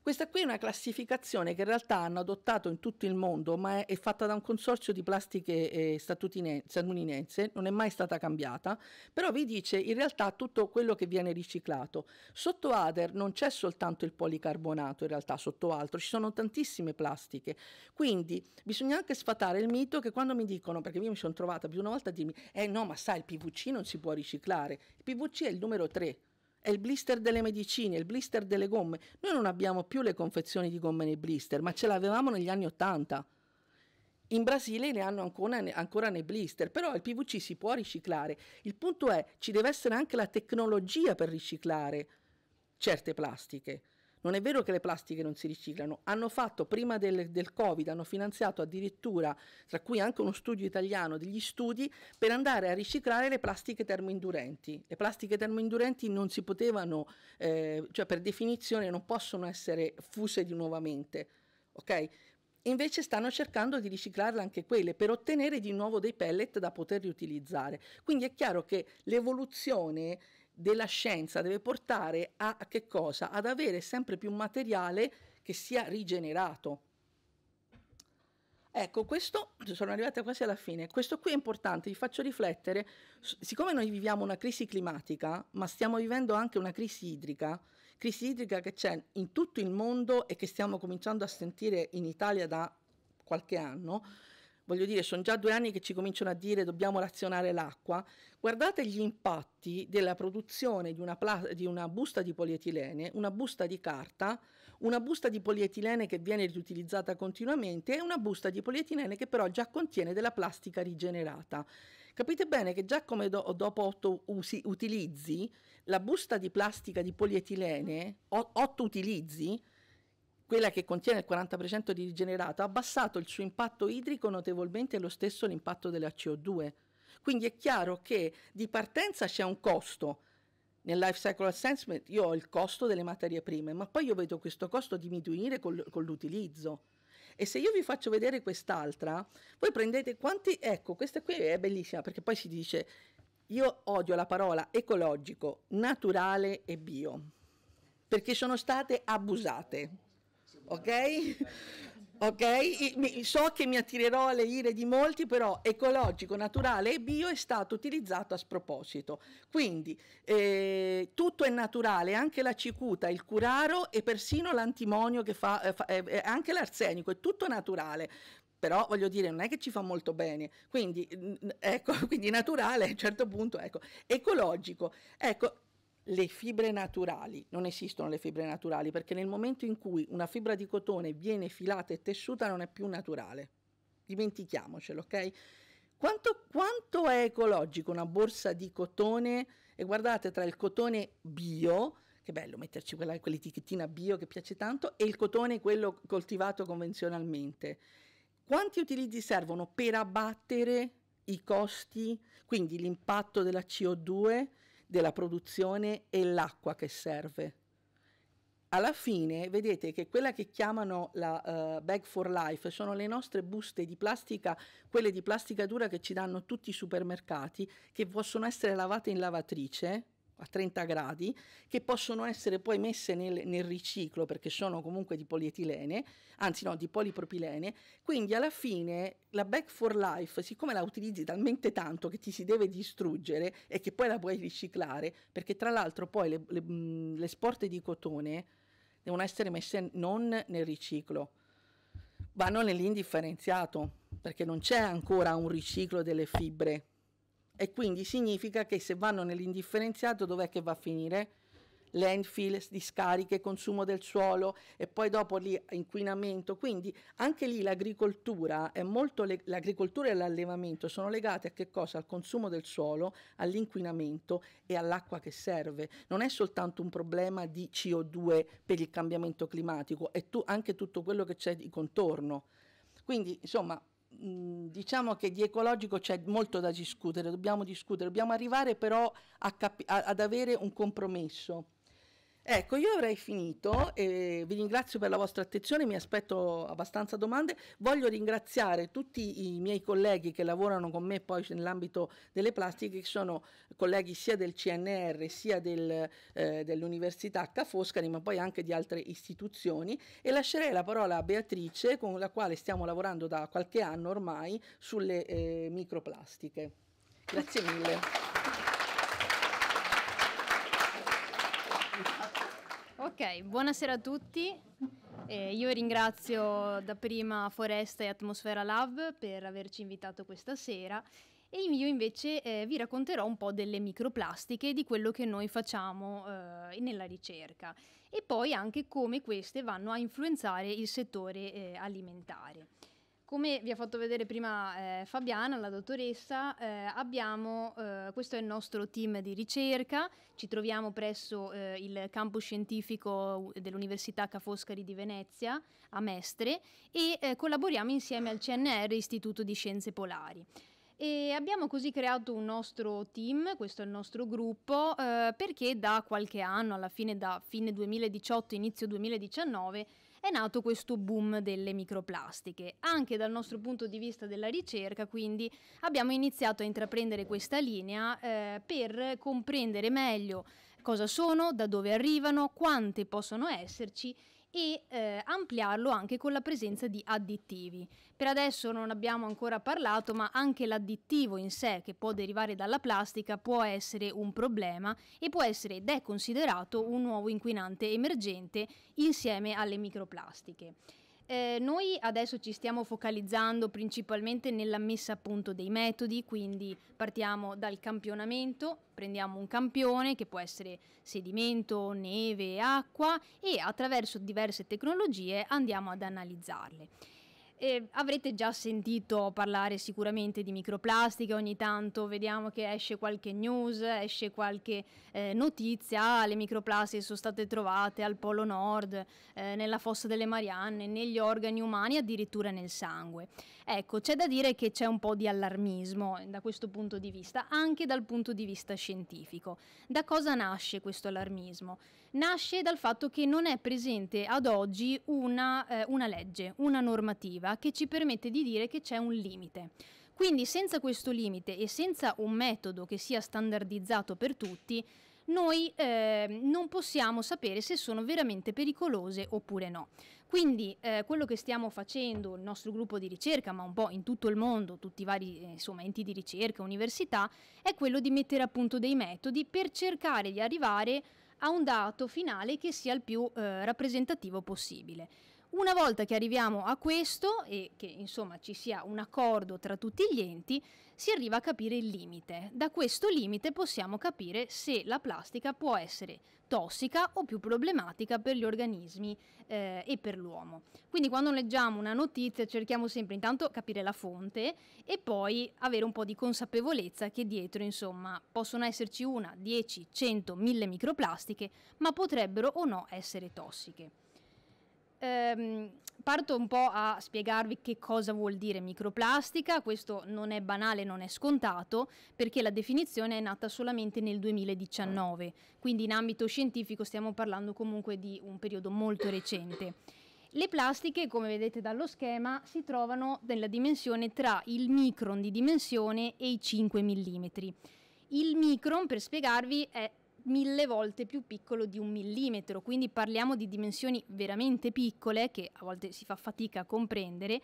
Questa qui è una classificazione che in realtà hanno adottato in tutto il mondo, ma è, è fatta da un consorzio di plastiche eh, statunitense, non è mai stata cambiata, però vi dice in realtà tutto quello che viene riciclato. Sotto ADER non c'è soltanto il policarbonato, in realtà sotto altro ci sono tantissime plastiche, quindi bisogna anche sfatare il mito che quando mi dicono, perché io mi sono trovata più una volta a dirmi, eh no ma sai il PVC non si può riciclare, il PVC è il numero 3 è il blister delle medicine, il blister delle gomme. Noi non abbiamo più le confezioni di gomme nei blister, ma ce l'avevamo negli anni Ottanta. In Brasile ne hanno ancora, ancora, nei blister, però il PVC si può riciclare. Il punto è, ci deve essere anche la tecnologia per riciclare certe plastiche. Non è vero che le plastiche non si riciclano, hanno fatto prima del, del Covid, hanno finanziato addirittura, tra cui anche uno studio italiano, degli studi per andare a riciclare le plastiche termoindurenti. Le plastiche termoindurenti non si potevano, eh, cioè per definizione non possono essere fuse di nuovamente. Okay? Invece stanno cercando di riciclarle anche quelle per ottenere di nuovo dei pellet da poter riutilizzare. Quindi è chiaro che l'evoluzione della scienza deve portare a, che cosa? Ad avere sempre più materiale che sia rigenerato. Ecco, questo, sono arrivata quasi alla fine, questo qui è importante, vi faccio riflettere, siccome noi viviamo una crisi climatica, ma stiamo vivendo anche una crisi idrica, crisi idrica che c'è in tutto il mondo e che stiamo cominciando a sentire in Italia da qualche anno, voglio dire, sono già due anni che ci cominciano a dire dobbiamo razionare l'acqua, guardate gli impatti della produzione di una, di una, busta di polietilene, una busta di carta, una busta di polietilene che viene riutilizzata continuamente e una busta di polietilene che però già contiene della plastica rigenerata. Capite bene che già come do dopo otto usi, utilizzi, la busta di plastica di polietilene, otto utilizzi, quella che contiene il 40% di rigenerato, ha abbassato il suo impatto idrico notevolmente lo stesso l'impatto della CO2. Quindi è chiaro che di partenza c'è un costo. Nel life cycle assessment io ho il costo delle materie prime, ma poi io vedo questo costo diminuire col, con l'utilizzo. E se io vi faccio vedere quest'altra, voi prendete quanti... Ecco, questa qui è bellissima perché poi si dice, io odio la parola ecologico, naturale e bio, perché sono state abusate ok? Ok, so che mi attirerò alle ire di molti, però ecologico, naturale e bio è stato utilizzato a sproposito. Quindi eh, tutto è naturale, anche la cicuta, il curaro e persino l'antimonio che fa, eh, fa eh, eh anche l'arsenico, è tutto naturale però voglio dire non è che ci fa molto bene, quindi, ecco, quindi naturale a un certo punto, ecco, ecologico, ecco, le fibre naturali, non esistono le fibre naturali perché nel momento in cui una fibra di cotone viene filata e tessuta non è più naturale, dimentichiamocelo, ok? Quanto, quanto è ecologico una borsa di cotone? E guardate tra il cotone bio, che bello metterci quella, quell'etichettina bio che piace tanto, e il cotone quello coltivato convenzionalmente. Quanti utilizzi servono per abbattere i costi, quindi l'impatto della CO2 della produzione e l'acqua che serve. Alla fine vedete che quella che chiamano la uh, Bag for Life sono le nostre buste di plastica, quelle di plastica dura che ci danno tutti i supermercati, che possono essere lavate in lavatrice a 30 gradi che possono essere poi messe nel, nel riciclo perché sono comunque di polietilene, anzi no, di polipropilene, quindi alla fine la back for life, siccome la utilizzi talmente tanto che ti si deve distruggere e che poi la puoi riciclare, perché tra l'altro poi le, le, le sporte di cotone devono essere messe non nel riciclo, vanno nell'indifferenziato, perché non c'è ancora un riciclo delle fibre e quindi significa che se vanno nell'indifferenziato dov'è che va a finire? landfill, discariche, consumo del suolo e poi dopo lì inquinamento. Quindi anche lì l'agricoltura, l'agricoltura e l'allevamento sono legate a che cosa? Al consumo del suolo, all'inquinamento e all'acqua che serve. Non è soltanto un problema di CO2 per il cambiamento climatico, è tu, anche tutto quello che c'è di contorno. Quindi insomma diciamo che di ecologico c'è molto da discutere, dobbiamo discutere, dobbiamo arrivare però a ad avere un compromesso Ecco, io avrei finito, eh, vi ringrazio per la vostra attenzione, mi aspetto abbastanza domande, voglio ringraziare tutti i miei colleghi che lavorano con me poi nell'ambito delle plastiche, che sono colleghi sia del CNR sia del, eh, dell'Università Ca' Foscari, ma poi anche di altre istituzioni e lascerei la parola a Beatrice con la quale stiamo lavorando da qualche anno ormai sulle eh, microplastiche. Grazie mille. Ok, buonasera a tutti. Eh, io ringrazio dapprima Foresta e Atmosfera Lab per averci invitato questa sera e io invece eh, vi racconterò un po' delle microplastiche e di quello che noi facciamo eh, nella ricerca e poi anche come queste vanno a influenzare il settore eh, alimentare. Come vi ha fatto vedere prima eh, Fabiana, la dottoressa, eh, abbiamo, eh, questo è il nostro team di ricerca, ci troviamo presso eh, il campo scientifico dell'Università Ca' Foscari di Venezia a Mestre e eh, collaboriamo insieme al CNR Istituto di Scienze Polari. E abbiamo così creato un nostro team, questo è il nostro gruppo, eh, perché da qualche anno, alla fine da fine 2018, inizio 2019, è nato questo boom delle microplastiche. Anche dal nostro punto di vista della ricerca, quindi, abbiamo iniziato a intraprendere questa linea eh, per comprendere meglio cosa sono, da dove arrivano, quante possono esserci e eh, ampliarlo anche con la presenza di additivi. Per adesso non abbiamo ancora parlato, ma anche l'additivo in sé che può derivare dalla plastica può essere un problema e può essere ed è considerato un nuovo inquinante emergente insieme alle microplastiche. Eh, noi adesso ci stiamo focalizzando principalmente nella messa a punto dei metodi, quindi partiamo dal campionamento, prendiamo un campione che può essere sedimento, neve, acqua e attraverso diverse tecnologie andiamo ad analizzarle. E avrete già sentito parlare sicuramente di microplastiche, ogni tanto vediamo che esce qualche news, esce qualche eh, notizia, ah, le microplastiche sono state trovate al Polo Nord, eh, nella fossa delle Marianne, negli organi umani, addirittura nel sangue. Ecco, c'è da dire che c'è un po' di allarmismo eh, da questo punto di vista, anche dal punto di vista scientifico. Da cosa nasce questo allarmismo? nasce dal fatto che non è presente ad oggi una, eh, una legge, una normativa che ci permette di dire che c'è un limite. Quindi senza questo limite e senza un metodo che sia standardizzato per tutti, noi eh, non possiamo sapere se sono veramente pericolose oppure no. Quindi eh, quello che stiamo facendo, il nostro gruppo di ricerca, ma un po' in tutto il mondo, tutti i vari eh, insomma, enti di ricerca, università, è quello di mettere a punto dei metodi per cercare di arrivare a a un dato finale che sia il più eh, rappresentativo possibile. Una volta che arriviamo a questo e che insomma ci sia un accordo tra tutti gli enti, si arriva a capire il limite. Da questo limite possiamo capire se la plastica può essere tossica o più problematica per gli organismi eh, e per l'uomo. Quindi quando leggiamo una notizia cerchiamo sempre intanto capire la fonte e poi avere un po' di consapevolezza che dietro insomma possono esserci una, 10, 100, 1000 microplastiche ma potrebbero o no essere tossiche. Ehm, parto un po' a spiegarvi che cosa vuol dire microplastica, questo non è banale, non è scontato, perché la definizione è nata solamente nel 2019, quindi in ambito scientifico stiamo parlando comunque di un periodo molto recente. Le plastiche, come vedete dallo schema, si trovano nella dimensione tra il micron di dimensione e i 5 mm. Il micron, per spiegarvi, è mille volte più piccolo di un millimetro, quindi parliamo di dimensioni veramente piccole che a volte si fa fatica a comprendere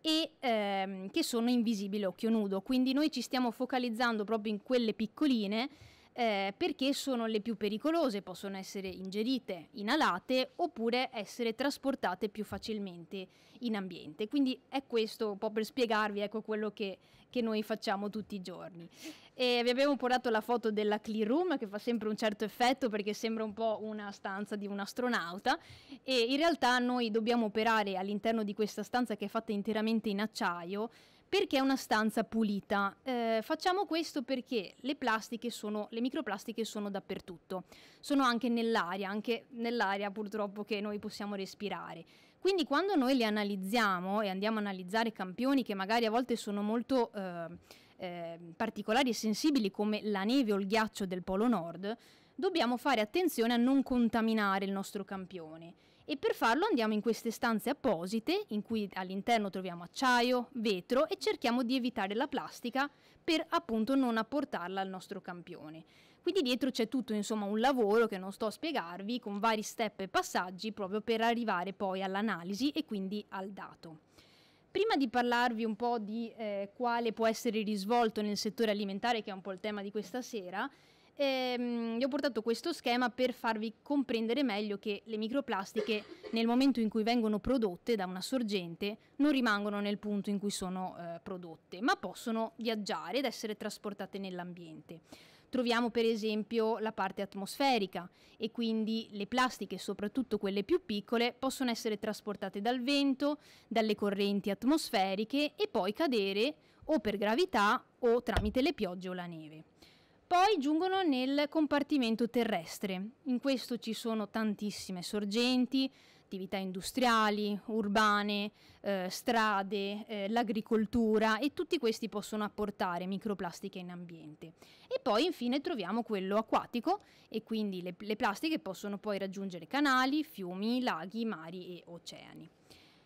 e ehm, che sono invisibili a occhio nudo, quindi noi ci stiamo focalizzando proprio in quelle piccoline eh, perché sono le più pericolose, possono essere ingerite, inalate oppure essere trasportate più facilmente in ambiente. Quindi è questo un po' per spiegarvi ecco, quello che che noi facciamo tutti i giorni. E vi abbiamo portato la foto della clear room che fa sempre un certo effetto perché sembra un po' una stanza di un astronauta e in realtà noi dobbiamo operare all'interno di questa stanza che è fatta interamente in acciaio perché è una stanza pulita. Eh, facciamo questo perché le plastiche sono, le microplastiche sono dappertutto, sono anche nell'aria, anche nell'aria purtroppo che noi possiamo respirare. Quindi quando noi le analizziamo e andiamo a analizzare campioni che magari a volte sono molto eh, eh, particolari e sensibili come la neve o il ghiaccio del Polo Nord, dobbiamo fare attenzione a non contaminare il nostro campione e per farlo andiamo in queste stanze apposite in cui all'interno troviamo acciaio, vetro e cerchiamo di evitare la plastica per appunto non apportarla al nostro campione. Quindi dietro c'è tutto insomma un lavoro che non sto a spiegarvi con vari step e passaggi proprio per arrivare poi all'analisi e quindi al dato. Prima di parlarvi un po' di eh, quale può essere il risvolto nel settore alimentare, che è un po' il tema di questa sera, ehm, vi ho portato questo schema per farvi comprendere meglio che le microplastiche nel momento in cui vengono prodotte da una sorgente non rimangono nel punto in cui sono eh, prodotte, ma possono viaggiare ed essere trasportate nell'ambiente. Troviamo per esempio la parte atmosferica e quindi le plastiche, soprattutto quelle più piccole, possono essere trasportate dal vento, dalle correnti atmosferiche e poi cadere o per gravità o tramite le piogge o la neve. Poi giungono nel compartimento terrestre. In questo ci sono tantissime sorgenti, attività industriali, urbane, eh, strade, eh, l'agricoltura e tutti questi possono apportare microplastiche in ambiente. E poi infine troviamo quello acquatico e quindi le, le plastiche possono poi raggiungere canali, fiumi, laghi, mari e oceani.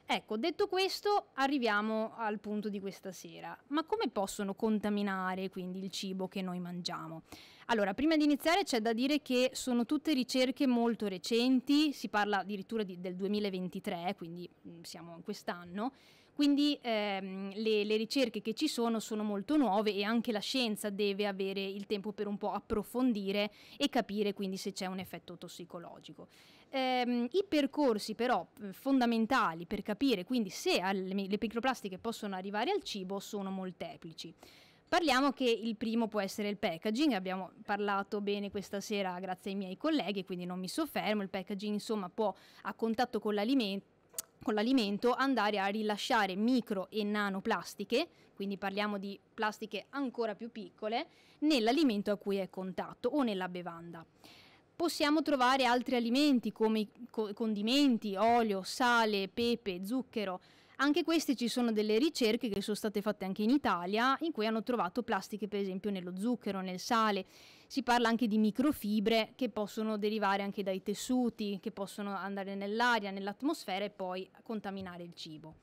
Ecco, detto questo, arriviamo al punto di questa sera. Ma come possono contaminare quindi il cibo che noi mangiamo? Allora, prima di iniziare c'è da dire che sono tutte ricerche molto recenti, si parla addirittura di, del 2023, quindi mm, siamo in quest'anno, quindi ehm, le, le ricerche che ci sono sono molto nuove e anche la scienza deve avere il tempo per un po' approfondire e capire quindi se c'è un effetto tossicologico. Ehm, I percorsi però eh, fondamentali per capire quindi se alle, le microplastiche possono arrivare al cibo sono molteplici parliamo che il primo può essere il packaging, abbiamo parlato bene questa sera grazie ai miei colleghi, quindi non mi soffermo, il packaging insomma può a contatto con l'alimento con l'alimento andare a rilasciare micro e nanoplastiche, quindi parliamo di plastiche ancora più piccole, nell'alimento a cui è contatto o nella bevanda. Possiamo trovare altri alimenti come condimenti, olio, sale, pepe, zucchero, anche queste ci sono delle ricerche che sono state fatte anche in Italia in cui hanno trovato plastiche per esempio nello zucchero, nel sale. Si parla anche di microfibre che possono derivare anche dai tessuti, che possono andare nell'aria, nell'atmosfera e poi contaminare il cibo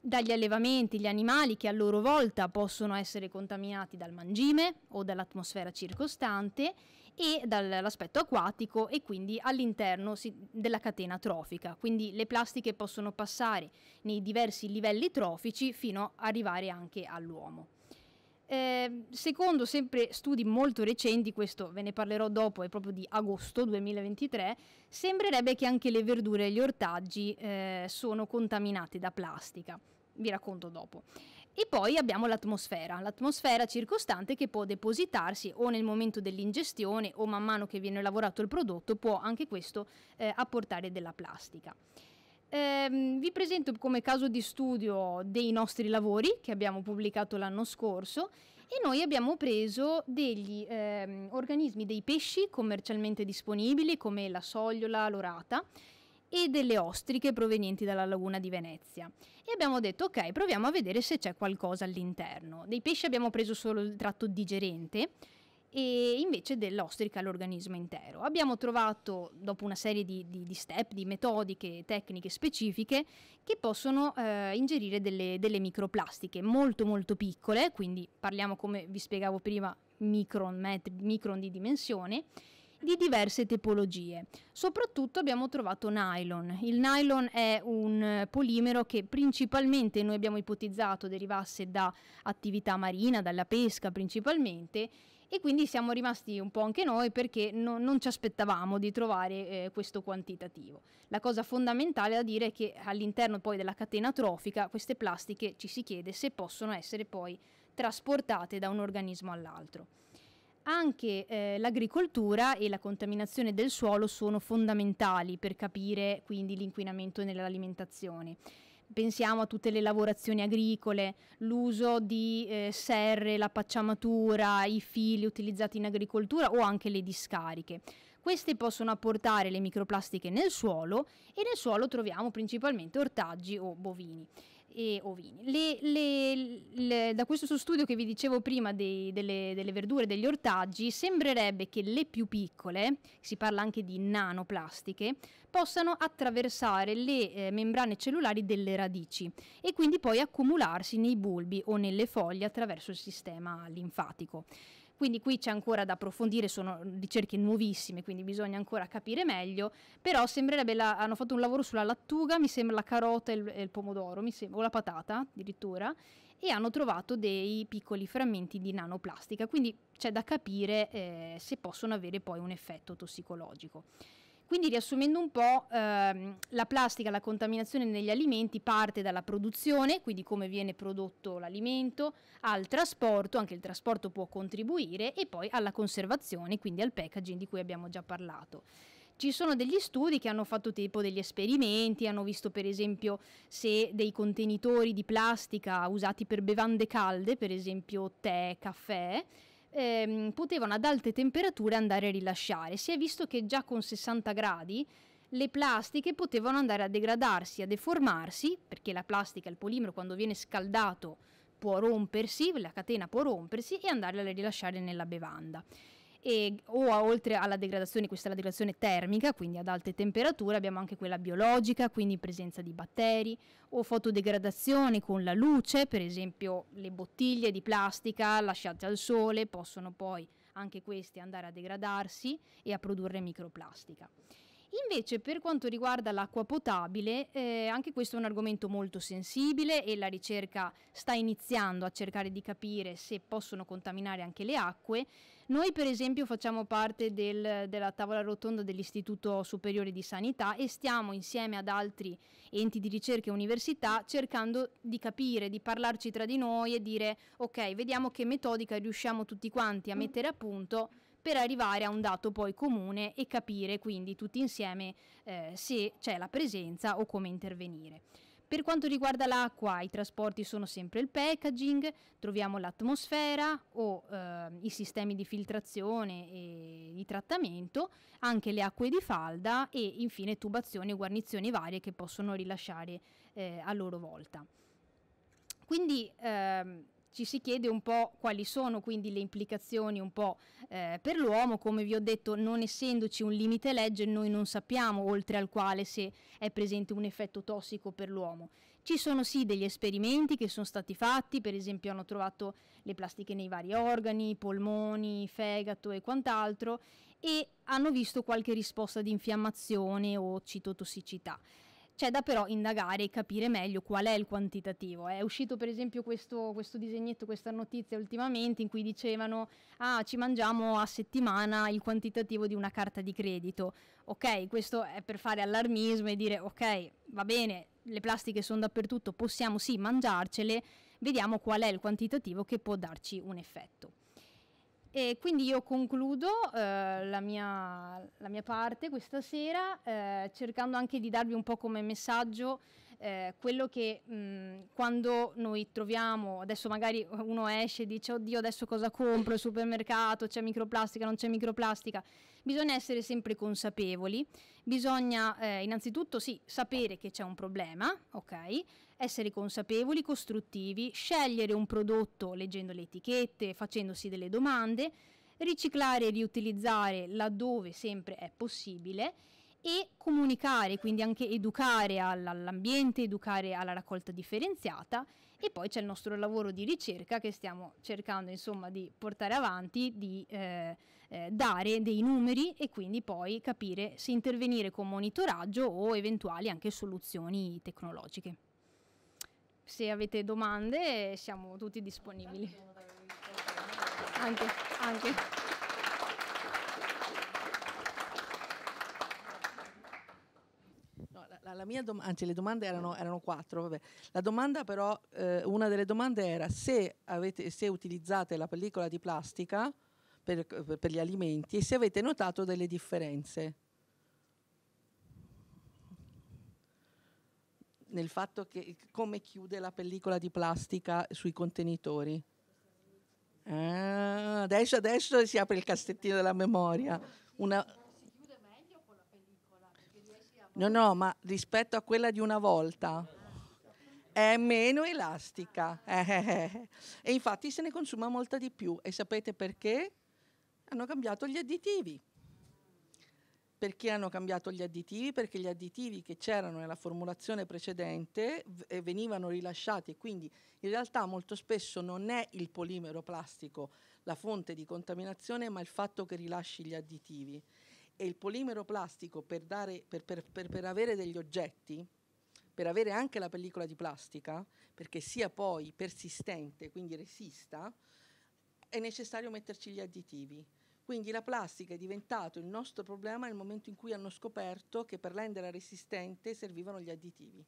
dagli allevamenti gli animali che a loro volta possono essere contaminati dal mangime o dall'atmosfera circostante e dall'aspetto acquatico e quindi all'interno della catena trofica. Quindi le plastiche possono passare nei diversi livelli trofici fino ad arrivare anche all'uomo. Eh, secondo sempre studi molto recenti, questo ve ne parlerò dopo, è proprio di agosto 2023, sembrerebbe che anche le verdure e gli ortaggi eh, sono contaminate da plastica. Vi racconto dopo. E poi abbiamo l'atmosfera, l'atmosfera circostante che può depositarsi o nel momento dell'ingestione o man mano che viene lavorato il prodotto può anche questo eh, apportare della plastica. Ehm, vi presento come caso di studio dei nostri lavori che abbiamo pubblicato l'anno scorso e noi abbiamo preso degli ehm, organismi dei pesci commercialmente disponibili come la sogliola, l'orata e delle ostriche provenienti dalla laguna di Venezia. E abbiamo detto ok, proviamo a vedere se c'è qualcosa all'interno. Dei pesci abbiamo preso solo il tratto digerente e invece dell'ostrica l'organismo intero. Abbiamo trovato, dopo una serie di, di, di step, di metodiche, tecniche specifiche, che possono eh, ingerire delle, delle microplastiche molto molto piccole, quindi parliamo come vi spiegavo prima micron, met- micron di dimensione, di diverse tipologie. Soprattutto abbiamo trovato nylon. Il nylon è un polimero che principalmente noi abbiamo ipotizzato derivasse da attività marina, dalla pesca principalmente, e quindi siamo rimasti un po' anche noi perché no, non ci aspettavamo di trovare eh, questo quantitativo. La cosa fondamentale da dire è che all'interno poi della catena trofica queste plastiche ci si chiede se possono essere poi trasportate da un organismo all'altro. Anche eh, l'agricoltura e la contaminazione del suolo sono fondamentali per capire quindi l'inquinamento nell'alimentazione pensiamo a tutte le lavorazioni agricole, l'uso di eh, serre, la pacciamatura, i fili utilizzati in agricoltura o anche le discariche. Queste possono apportare le microplastiche nel suolo e nel suolo troviamo principalmente ortaggi o bovini e ovini. Le, le, le, da questo studio che vi dicevo prima dei, delle, delle, verdure e degli ortaggi, sembrerebbe che le più piccole, si parla anche di nanoplastiche, possano attraversare le eh, membrane cellulari delle radici e quindi poi accumularsi nei bulbi o nelle foglie attraverso il sistema linfatico. Quindi qui c'è ancora da approfondire, sono ricerche nuovissime, quindi bisogna ancora capire meglio, però sembrerebbe, la, hanno fatto un lavoro sulla lattuga, mi sembra la carota e il, e il pomodoro, sembra, o la patata addirittura, e hanno trovato dei piccoli frammenti di nanoplastica, quindi c'è da capire eh, se possono avere poi un effetto tossicologico. Quindi riassumendo un po', ehm, la plastica, la contaminazione negli alimenti parte dalla produzione, quindi come viene prodotto l'alimento, al trasporto, anche il trasporto può contribuire, e poi alla conservazione, quindi al packaging di cui abbiamo già parlato ci sono degli studi che hanno fatto tipo degli esperimenti, hanno visto per esempio se dei contenitori di plastica usati per bevande calde, per esempio tè, caffè, ehm, potevano ad alte temperature andare a rilasciare. Si è visto che già con 60 gradi le plastiche potevano andare a degradarsi, a deformarsi, perché la plastica, il polimero, quando viene scaldato può rompersi, la catena può rompersi e andare a rilasciare nella bevanda e, o a, oltre alla degradazione, questa è la degradazione termica, quindi ad alte temperature, abbiamo anche quella biologica, quindi presenza di batteri, o fotodegradazione con la luce, per esempio le bottiglie di plastica lasciate al sole possono poi anche queste andare a degradarsi e a produrre microplastica. Invece per quanto riguarda l'acqua potabile, eh, anche questo è un argomento molto sensibile e la ricerca sta iniziando a cercare di capire se possono contaminare anche le acque. Noi per esempio facciamo parte del, della tavola rotonda dell'Istituto Superiore di Sanità e stiamo insieme ad altri enti di ricerca e università cercando di capire, di parlarci tra di noi e dire ok, vediamo che metodica riusciamo tutti quanti a mm. mettere a punto per arrivare a un dato poi comune e capire quindi tutti insieme eh, se c'è la presenza o come intervenire. Per quanto riguarda l'acqua, i trasporti sono sempre il packaging, troviamo l'atmosfera o eh, i sistemi di filtrazione e di trattamento, anche le acque di falda e infine tubazioni e guarnizioni varie che possono rilasciare eh, a loro volta. Quindi ehm, ci si chiede un po' quali sono quindi le implicazioni un po' eh, per l'uomo, come vi ho detto non essendoci un limite legge noi non sappiamo oltre al quale se è presente un effetto tossico per l'uomo. Ci sono sì degli esperimenti che sono stati fatti, per esempio hanno trovato le plastiche nei vari organi, polmoni, fegato e quant'altro e hanno visto qualche risposta di infiammazione o citotossicità. C'è da però indagare e capire meglio qual è il quantitativo. È uscito per esempio questo, questo disegnetto, questa notizia ultimamente in cui dicevano ah ci mangiamo a settimana il quantitativo di una carta di credito. Ok, questo è per fare allarmismo e dire ok va bene, le plastiche sono dappertutto, possiamo sì mangiarcele, vediamo qual è il quantitativo che può darci un effetto. E quindi io concludo eh, la, mia, la, mia, parte questa sera eh, cercando anche di darvi un po' come messaggio eh, quello che mh, mm, quando noi troviamo, adesso magari uno esce e dice oddio adesso cosa compro, il supermercato, c'è microplastica, non c'è microplastica, bisogna essere sempre consapevoli, bisogna eh, innanzitutto sì sapere che c'è un problema, ok? essere consapevoli, costruttivi, scegliere un prodotto leggendo le etichette, facendosi delle domande, riciclare e riutilizzare laddove sempre è possibile e comunicare, quindi anche educare all'ambiente, educare alla raccolta differenziata e poi c'è il nostro lavoro di ricerca che stiamo cercando insomma di portare avanti, di eh, eh, dare dei numeri e quindi poi capire se intervenire con monitoraggio o eventuali anche soluzioni tecnologiche se avete domande siamo tutti disponibili. Anche, anche. la, mia domanda, anzi le domande erano, erano quattro, vabbè. la domanda però, eh, una delle domande era se, avete, se, utilizzate la pellicola di plastica per, per gli alimenti e se avete notato delle differenze. nel fatto che come chiude la pellicola di plastica sui contenitori. Ah, adesso, adesso, si apre il cassettino della memoria. Una... No, no, ma rispetto a quella di una volta è meno elastica. e infatti se ne consuma molta di più. E sapete perché? Hanno cambiato gli additivi perché hanno cambiato gli additivi, perché gli additivi che c'erano nella formulazione precedente eh, venivano rilasciati e quindi in realtà molto spesso non è il polimero plastico la fonte di contaminazione, ma il fatto che rilasci gli additivi. E il polimero plastico per, dare, per, per, per avere degli oggetti, per avere anche la pellicola di plastica, perché sia poi persistente, quindi resista, è necessario metterci gli additivi quindi la plastica è diventato il nostro problema nel momento in cui hanno scoperto che per renderla resistente servivano gli additivi.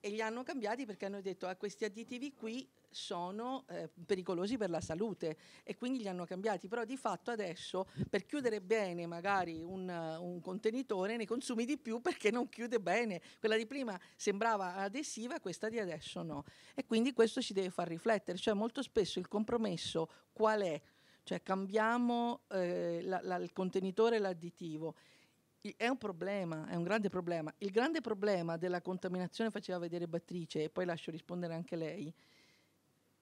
E li hanno cambiati perché hanno detto ah, questi additivi qui sono eh, pericolosi per la salute e quindi li hanno cambiati. Però di fatto adesso per chiudere bene magari un, un, contenitore ne consumi di più perché non chiude bene. Quella di prima sembrava adesiva, questa di adesso no. E quindi questo ci deve far riflettere. Cioè molto spesso il compromesso qual è? cioè cambiamo eh, la, la, il contenitore e l'additivo. è un problema, è un grande problema. Il grande problema della contaminazione, faceva vedere Beatrice, e poi lascio rispondere anche lei,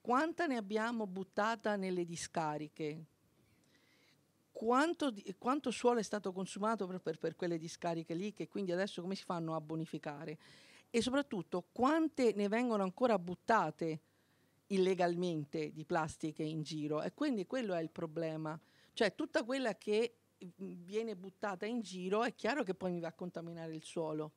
quanta ne abbiamo buttata nelle discariche? Quanto, quanto suolo è stato consumato per, per, per quelle discariche lì, che quindi adesso come si fanno a bonificare? E soprattutto quante ne vengono ancora buttate? illegalmente di plastiche in giro e quindi quello è il problema. Cioè tutta quella che mm, viene buttata in giro è chiaro che poi mi va a contaminare il suolo.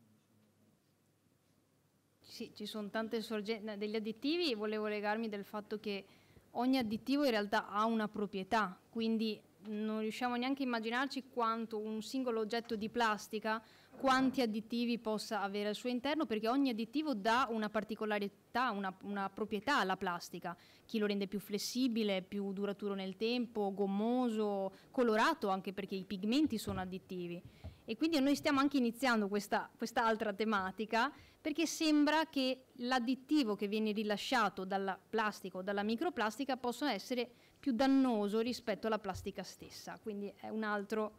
Sì, ci sono tante sorgenti eh, degli additivi volevo legarmi del fatto che ogni additivo in realtà ha una proprietà, quindi non riusciamo neanche a immaginarci quanto un singolo oggetto di plastica quanti additivi possa avere al suo interno perché ogni additivo dà una particolarità, una, una, proprietà alla plastica, chi lo rende più flessibile, più duraturo nel tempo, gommoso, colorato anche perché i pigmenti sono additivi. E quindi noi stiamo anche iniziando questa, quest'altra tematica perché sembra che l'additivo che viene rilasciato dalla plastica o dalla microplastica possa essere più dannoso rispetto alla plastica stessa, quindi è un altro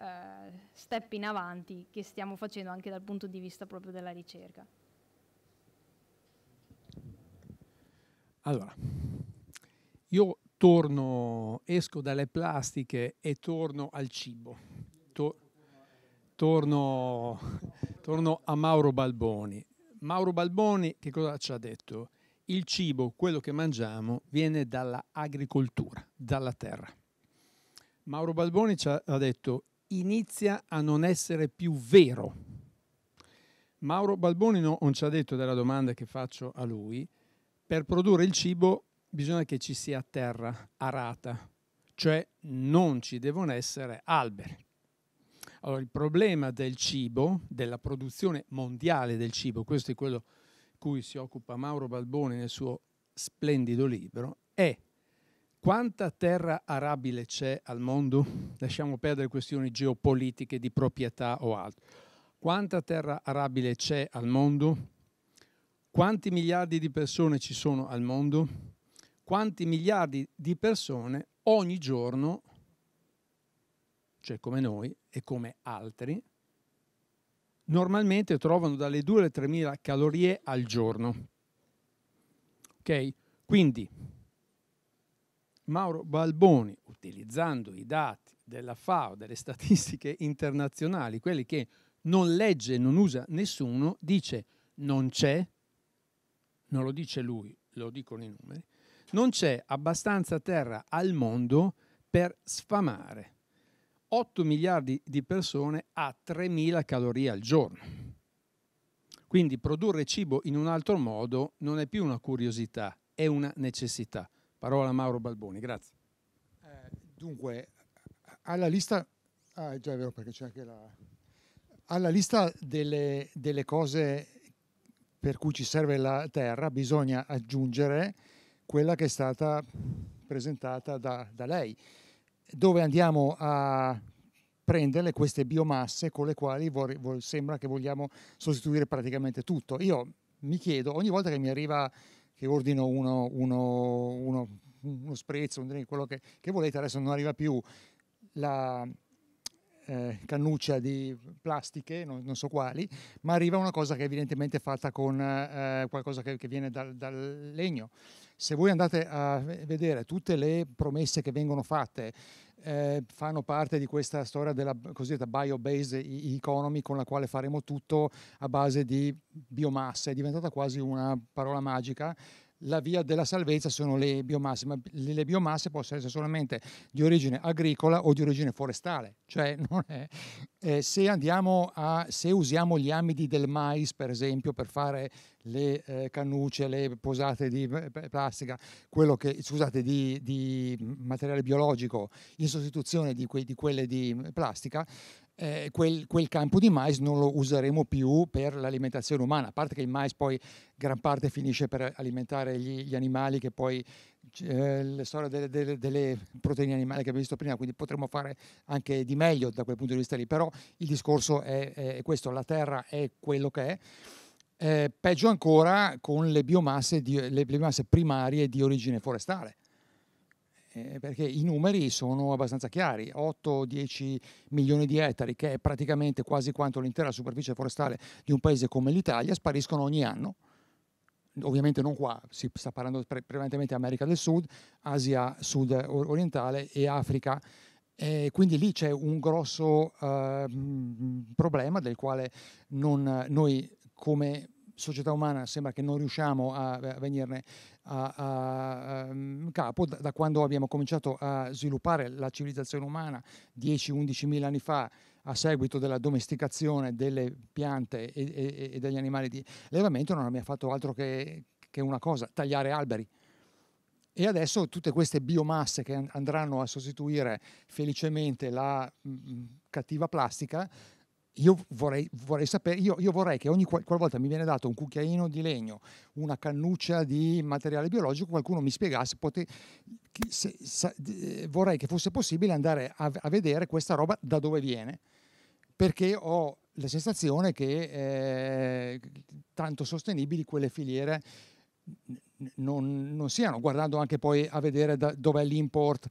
eh, step in avanti che stiamo facendo anche dal punto di vista proprio della ricerca. Allora, io torno, esco dalle plastiche e torno al cibo. To torno, torno a Mauro Balboni. Mauro Balboni che cosa ci ha detto? Il cibo, quello che mangiamo, viene dall'agricoltura, dalla terra. Mauro Balboni ci ha detto inizia a non essere più vero. Mauro Balboni no, non ci ha detto della domanda che faccio a lui, per produrre il cibo bisogna che ci sia terra arata, cioè non ci devono essere alberi. Allora, il problema del cibo, della produzione mondiale del cibo, questo è quello cui si occupa Mauro Balboni nel suo splendido libro, è quanta terra arabile c'è al mondo? Lasciamo perdere questioni geopolitiche di proprietà o altro. Quanta terra arabile c'è al mondo? Quanti miliardi di persone ci sono al mondo? Quanti miliardi di persone ogni giorno, cioè come noi e come altri, normalmente trovano dalle 2 alle 3 mila calorie al giorno. Ok? Quindi Mauro Balboni, utilizzando i dati della FAO, delle statistiche internazionali, quelli che non legge e non usa nessuno, dice non c'è, non lo dice lui, lo dicono i numeri, non c'è abbastanza terra al mondo per sfamare 8 miliardi di persone a 3.000 calorie al giorno. Quindi produrre cibo in un altro modo non è più una curiosità, è una necessità. Parola a Mauro Balboni, grazie. Eh, dunque, alla lista, ah, è già vero perché c'è anche la, alla lista delle, delle, cose per cui ci serve la terra bisogna aggiungere quella che è stata presentata da, da lei, dove andiamo a prendere queste biomasse con le quali vor, vor, sembra che vogliamo sostituire praticamente tutto. Io mi chiedo, ogni volta che mi arriva che ordino uno, uno, uno, uno sprezzo, quello che, che volete, adesso non arriva più. La, eh, cannuccia di plastiche, non, non, so quali, ma arriva una cosa che è evidentemente fatta con eh, qualcosa che, che viene dal, dal, legno. Se voi andate a vedere tutte le promesse che vengono fatte, eh, fanno parte di questa storia della cosiddetta bio-based economy con la quale faremo tutto a base di biomassa, è diventata quasi una parola magica la via della salvezza sono le biomasse, ma le biomasse possono essere solamente di origine agricola o di origine forestale, cioè eh, se, a, se, usiamo gli amidi del mais per esempio per fare le eh, cannucce, le posate di eh, plastica, quello che, scusate, di, di, materiale biologico in sostituzione di, que, di quelle di mm, plastica, eh, quel, quel, campo di mais non lo useremo più per l'alimentazione umana, a parte che il mais poi gran parte finisce per alimentare gli, gli animali che poi eh, le storie delle, delle, delle, proteine animali che abbiamo visto prima, quindi potremmo fare anche di meglio da quel punto di vista lì, però il discorso è, è questo, la terra è quello che è. Eh, peggio ancora con le biomasse, di, le biomasse primarie di origine forestale eh, perché i numeri sono abbastanza chiari, 8-10 milioni di ettari, che è praticamente quasi quanto l'intera superficie forestale di un paese come l'Italia, spariscono ogni anno. Ovviamente non qua, si sta parlando pre- prevalentemente America del Sud, Asia sud orientale e Africa. E quindi lì c'è un grosso eh, problema del quale non, noi come società umana sembra che non riusciamo a, venirne a, a, a ehm, capo da, da, quando abbiamo cominciato a sviluppare la civilizzazione umana 10-11 mila anni fa a seguito della domesticazione delle piante e, e, e degli animali di allevamento non abbiamo fatto altro che, che una cosa, tagliare alberi. E adesso tutte queste biomasse che andranno a sostituire felicemente la mh, mm, mm, cattiva plastica io vorrei, vorrei sapere, io, io, vorrei che ogni qualvolta mi viene dato un cucchiaino di legno, una cannuccia di materiale biologico, qualcuno mi spiegasse, pote, se, sa, eh, vorrei che fosse possibile andare a, a, vedere questa roba da dove viene, perché ho la sensazione che eh, tanto sostenibili quelle filiere non, non, siano, guardando anche poi a vedere da, dov'è l'import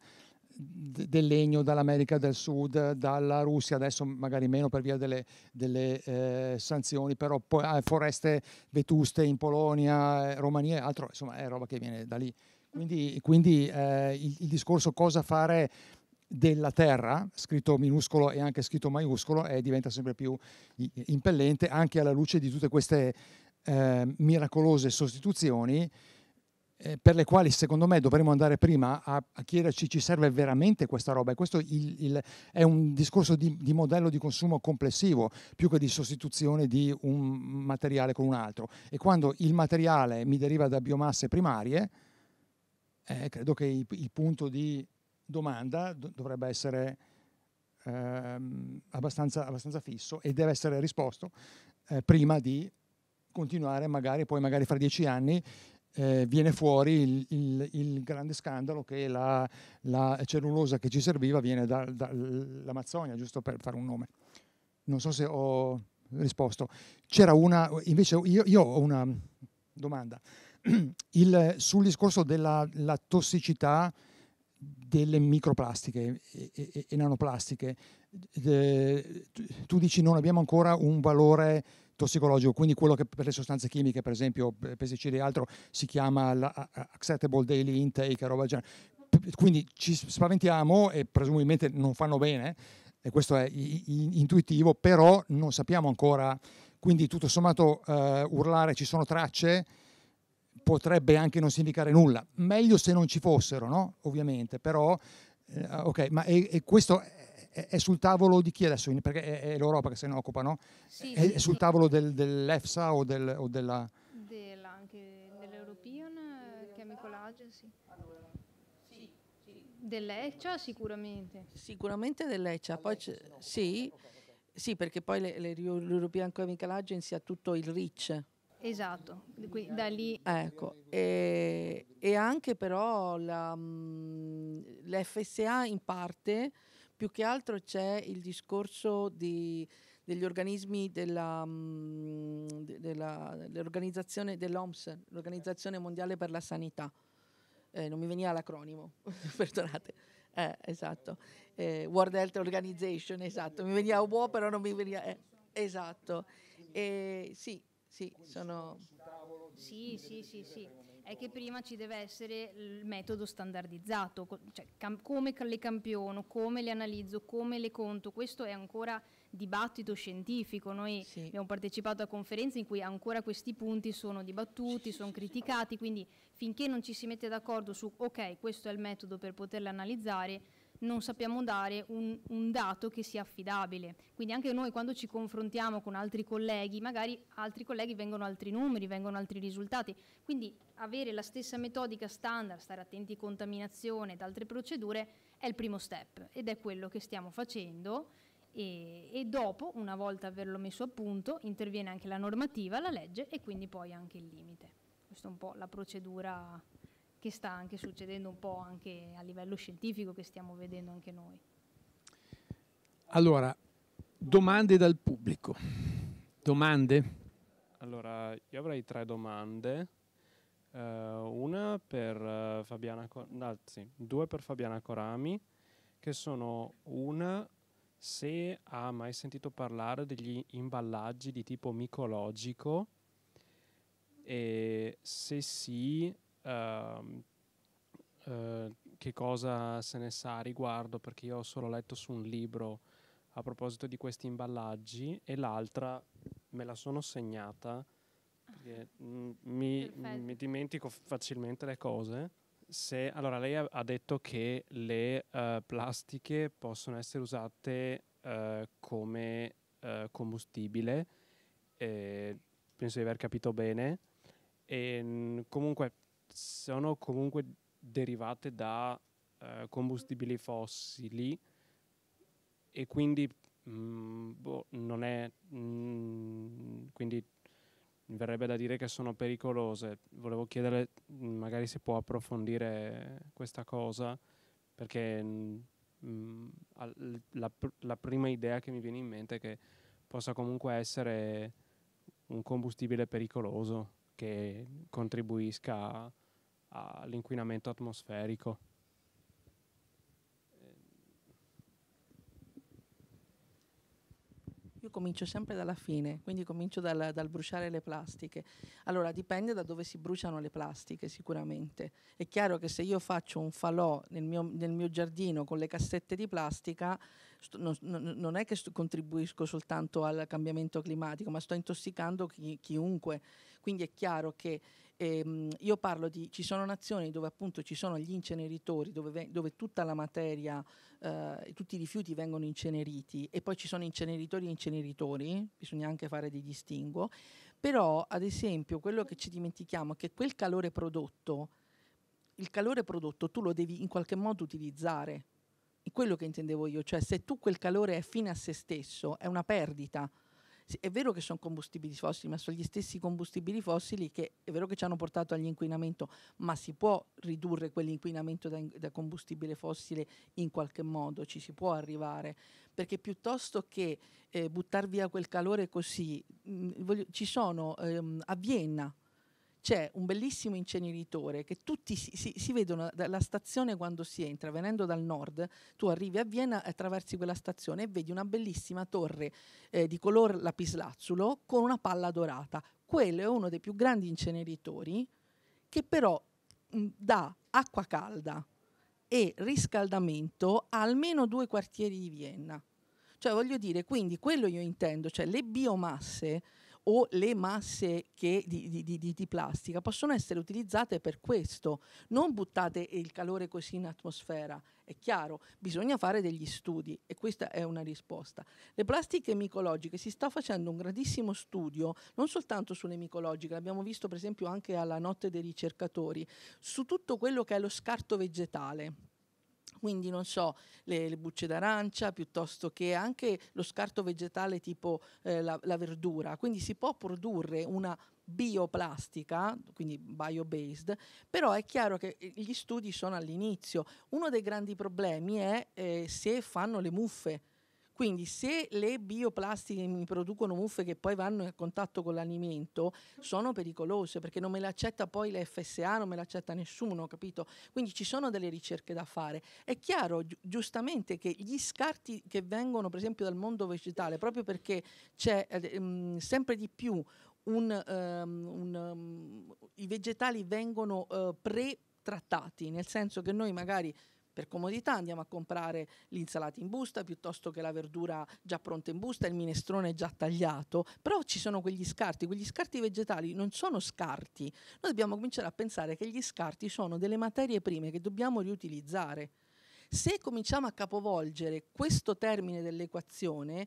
del legno dall'America del Sud, dalla Russia, adesso magari meno per via delle, delle eh, sanzioni, però poi, eh, foreste vetuste in Polonia, eh, Romania e altro, insomma è roba che viene da lì. Quindi, quindi eh, il, il, discorso cosa fare della terra, scritto minuscolo e anche scritto maiuscolo, eh, diventa sempre più impellente anche alla luce di tutte queste eh, miracolose sostituzioni eh, per le quali secondo me dovremmo andare prima a, a chiederci ci serve veramente questa roba e questo il, il, è un discorso di, di, modello di consumo complessivo più che di sostituzione di un materiale con un altro e quando il materiale mi deriva da biomasse primarie eh, credo che il, il, punto di domanda dovrebbe essere ehm, abbastanza, abbastanza, fisso e deve essere risposto eh, prima di continuare magari poi magari fra dieci anni eh, viene fuori il, il, il, grande scandalo che la, la, cellulosa che ci serviva viene dall'Amazzonia, da, giusto per fare un nome. Non so se ho risposto. C'era una, invece io, io ho una domanda. Il, sul discorso della tossicità delle microplastiche e, e, e nanoplastiche, eh, tu dici non abbiamo ancora un valore tossicologico, quindi quello che per le sostanze chimiche, per esempio pesticidi e altro, si chiama acceptable daily intake, roba del genere. Quindi ci spaventiamo e presumibilmente non fanno bene, e questo è intuitivo, però non sappiamo ancora, quindi tutto sommato uh, urlare ci sono tracce potrebbe anche non significare nulla, meglio se non ci fossero, no? ovviamente, però uh, ok, ma e, e questo è, sul tavolo di chi adesso? Perché è, l'Europa che se ne occupa, no? Sì, è, sì, è, sul tavolo del, dell'EFSA o, del, o della... della anche dell'European eh, Chemical Agency. Dell'ECHA sicuramente. Sicuramente dell'ECHA, poi c'è, sì, sì, perché poi le, le, l'European Chemical Agency ha tutto il REACH. Esatto, da lì. Ecco, e, e anche però la, mm, l'FSA in parte più che altro c'è il discorso di, degli organismi della, mm, della, dell'organizzazione dell'OMS, l'Organizzazione Mondiale per la Sanità. Eh, non mi veniva l'acronimo, perdonate. Eh, esatto. Eh, World Health Organization, esatto. Mi veniva UBO, però non mi veniva... Eh, esatto. sì, sì, sono... Sì, sì, sì, sì è che prima ci deve essere il metodo standardizzato, cioè come le campiono, come le analizzo, come le conto, questo è ancora dibattito scientifico, noi sì. abbiamo partecipato a conferenze in cui ancora questi punti sono dibattuti, sì, sono sì, criticati, quindi finché non ci si mette d'accordo su ok questo è il metodo per poterle analizzare, non sappiamo dare un, un, dato che sia affidabile. Quindi anche noi quando ci confrontiamo con altri colleghi, magari altri colleghi vengono altri numeri, vengono altri risultati. Quindi avere la stessa metodica standard, stare attenti a contaminazione ed altre procedure è il primo step ed è quello che stiamo facendo e, e dopo, una volta averlo messo a punto, interviene anche la normativa, la legge e quindi poi anche il limite. Questa è un po' la procedura che sta anche succedendo un po' anche a livello scientifico che stiamo vedendo anche noi. Allora, domande dal pubblico. Domande? Allora, io avrei tre domande. Uh, una per uh, Fabiana, no, anzi, due per Fabiana Corami, che sono una se ha mai sentito parlare degli imballaggi di tipo micologico e se sì uh, uh, che cosa se ne sa a riguardo, perché io ho solo letto su un libro a proposito di questi imballaggi e l'altra me la sono segnata. Perché, m- mi, mi, dimentico facilmente le cose. Se, allora, lei ha, detto che le uh, plastiche possono essere usate eh, come combustibile, eh, penso di aver capito bene. E, comunque sono comunque derivate da eh, combustibili fossili e quindi mh, mm, boh, non è mh, mm, quindi verrebbe da dire che sono pericolose. Volevo chiedere mm, magari se può approfondire questa cosa perché mh, la, la, prima idea che mi viene in mente è che possa comunque essere un combustibile pericoloso che contribuisca a all'inquinamento atmosferico. Io comincio sempre dalla fine, quindi comincio dal, dal, bruciare le plastiche. Allora, dipende da dove si bruciano le plastiche, sicuramente. È chiaro che se io faccio un falò nel mio, nel mio giardino con le cassette di plastica, non, non, è che contribuisco soltanto al cambiamento climatico, ma sto intossicando chi, chiunque. Quindi è chiaro che Ehm, io parlo di, ci sono nazioni dove appunto ci sono gli inceneritori, dove, dove tutta la materia, eh, tutti i rifiuti vengono inceneriti e poi ci sono inceneritori e inceneritori, bisogna anche fare dei distinguo, però ad esempio quello che ci dimentichiamo è che quel calore prodotto, il calore prodotto tu lo devi in qualche modo utilizzare, è quello che intendevo io, cioè se tu quel calore è fine a se stesso, è una perdita è vero che sono combustibili fossili, ma sono gli stessi combustibili fossili che è vero che ci hanno portato all'inquinamento, ma si può ridurre quell'inquinamento da, da combustibile fossile in qualche modo, ci si può arrivare, perché piuttosto che eh, buttare via quel calore così, mh, mm, voglio, ci sono ehm, a Vienna, c'è un bellissimo inceneritore che tutti si, si, si, vedono dalla stazione quando si entra, venendo dal nord, tu arrivi a Vienna, attraversi eh, quella stazione e vedi una bellissima torre eh, di color lapislazzulo con una palla dorata. Quello è uno dei più grandi inceneritori che però mh, dà acqua calda e riscaldamento a almeno due quartieri di Vienna. Cioè voglio dire, quindi quello io intendo, cioè le biomasse o le masse che, di, di, di, di, plastica possono essere utilizzate per questo. Non buttate il calore così in atmosfera, è chiaro, bisogna fare degli studi e questa è una risposta. Le plastiche micologiche, si sta facendo un grandissimo studio, non soltanto sulle micologiche, l'abbiamo visto per esempio anche alla notte dei ricercatori, su tutto quello che è lo scarto vegetale quindi non so, le, le bucce d'arancia piuttosto che anche lo scarto vegetale tipo eh, la, la verdura. Quindi si può produrre una bioplastica, quindi biobased, però è chiaro che gli studi sono all'inizio. Uno dei grandi problemi è eh, se fanno le muffe quindi se le bioplastiche mi producono muffe che poi vanno a contatto con l'alimento, sono pericolose perché non me le accetta poi la FSA, non me le accetta nessuno, capito? Quindi ci sono delle ricerche da fare. È chiaro gi giustamente che gli scarti che vengono per esempio dal mondo vegetale, proprio perché c'è ehm, sempre di più un, um, un, um, i vegetali vengono uh, eh, pre nel senso che noi magari per comodità andiamo a comprare l'insalata in busta piuttosto che la verdura già pronta in busta, il minestrone già tagliato, però ci sono quegli scarti, quegli scarti vegetali non sono scarti, noi dobbiamo cominciare a pensare che gli scarti sono delle materie prime che dobbiamo riutilizzare. Se cominciamo a capovolgere questo termine dell'equazione,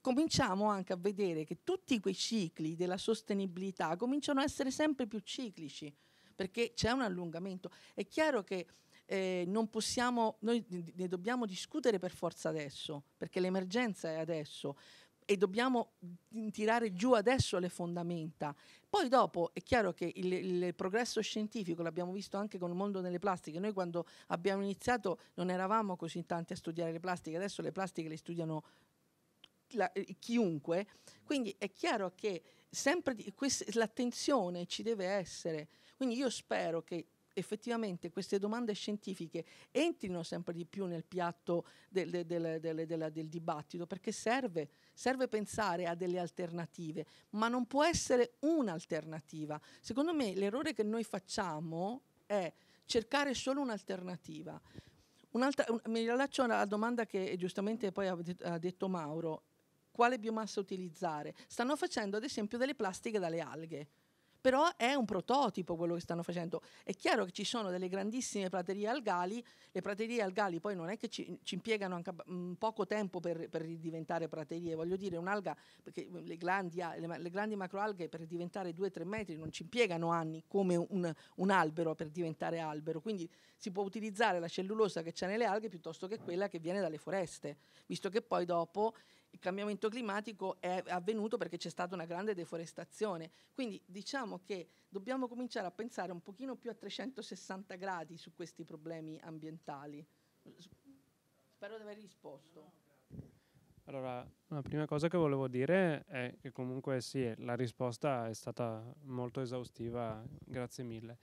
cominciamo anche a vedere che tutti quei cicli della sostenibilità cominciano a essere sempre più ciclici, perché c'è un allungamento. È chiaro che eh, non possiamo, noi ne dobbiamo discutere per forza adesso, perché l'emergenza è adesso e dobbiamo tirare giù adesso le fondamenta. Poi dopo è chiaro che il, il, progresso scientifico, l'abbiamo visto anche con il mondo delle plastiche, noi quando abbiamo iniziato non eravamo così tanti a studiare le plastiche, adesso le plastiche le studiano la, eh, chiunque, quindi è chiaro che sempre di, quest, l'attenzione ci deve essere. Quindi io spero che effettivamente queste domande scientifiche entrino sempre di più nel piatto del, del, del, del dibattito, perché serve, serve, pensare a delle alternative, ma non può essere un'alternativa. Secondo me l'errore che noi facciamo è cercare solo un'alternativa. Un'altra, un, mi rilascio alla domanda che giustamente poi ha, det, ha detto Mauro, quale biomassa utilizzare? Stanno facendo ad esempio delle plastiche dalle alghe però è un prototipo quello che stanno facendo. È chiaro che ci sono delle grandissime praterie algali, le praterie algali poi non è che ci, ci impiegano anche mm, poco tempo per, per diventare praterie, voglio dire un'alga, perché mm, le grandi, le, le grandi macroalghe per diventare 2-3 metri non ci impiegano anni come un, un albero per diventare albero, quindi si può utilizzare la cellulosa che c'è nelle alghe piuttosto che quella che viene dalle foreste, visto che poi dopo il cambiamento climatico è avvenuto perché c'è stata una grande deforestazione. Quindi diciamo che dobbiamo cominciare a pensare un pochino più a 360 gradi su questi problemi ambientali. Spero di aver risposto. Allora, la prima cosa che volevo dire è che comunque sì, la risposta è stata molto esaustiva, grazie mille.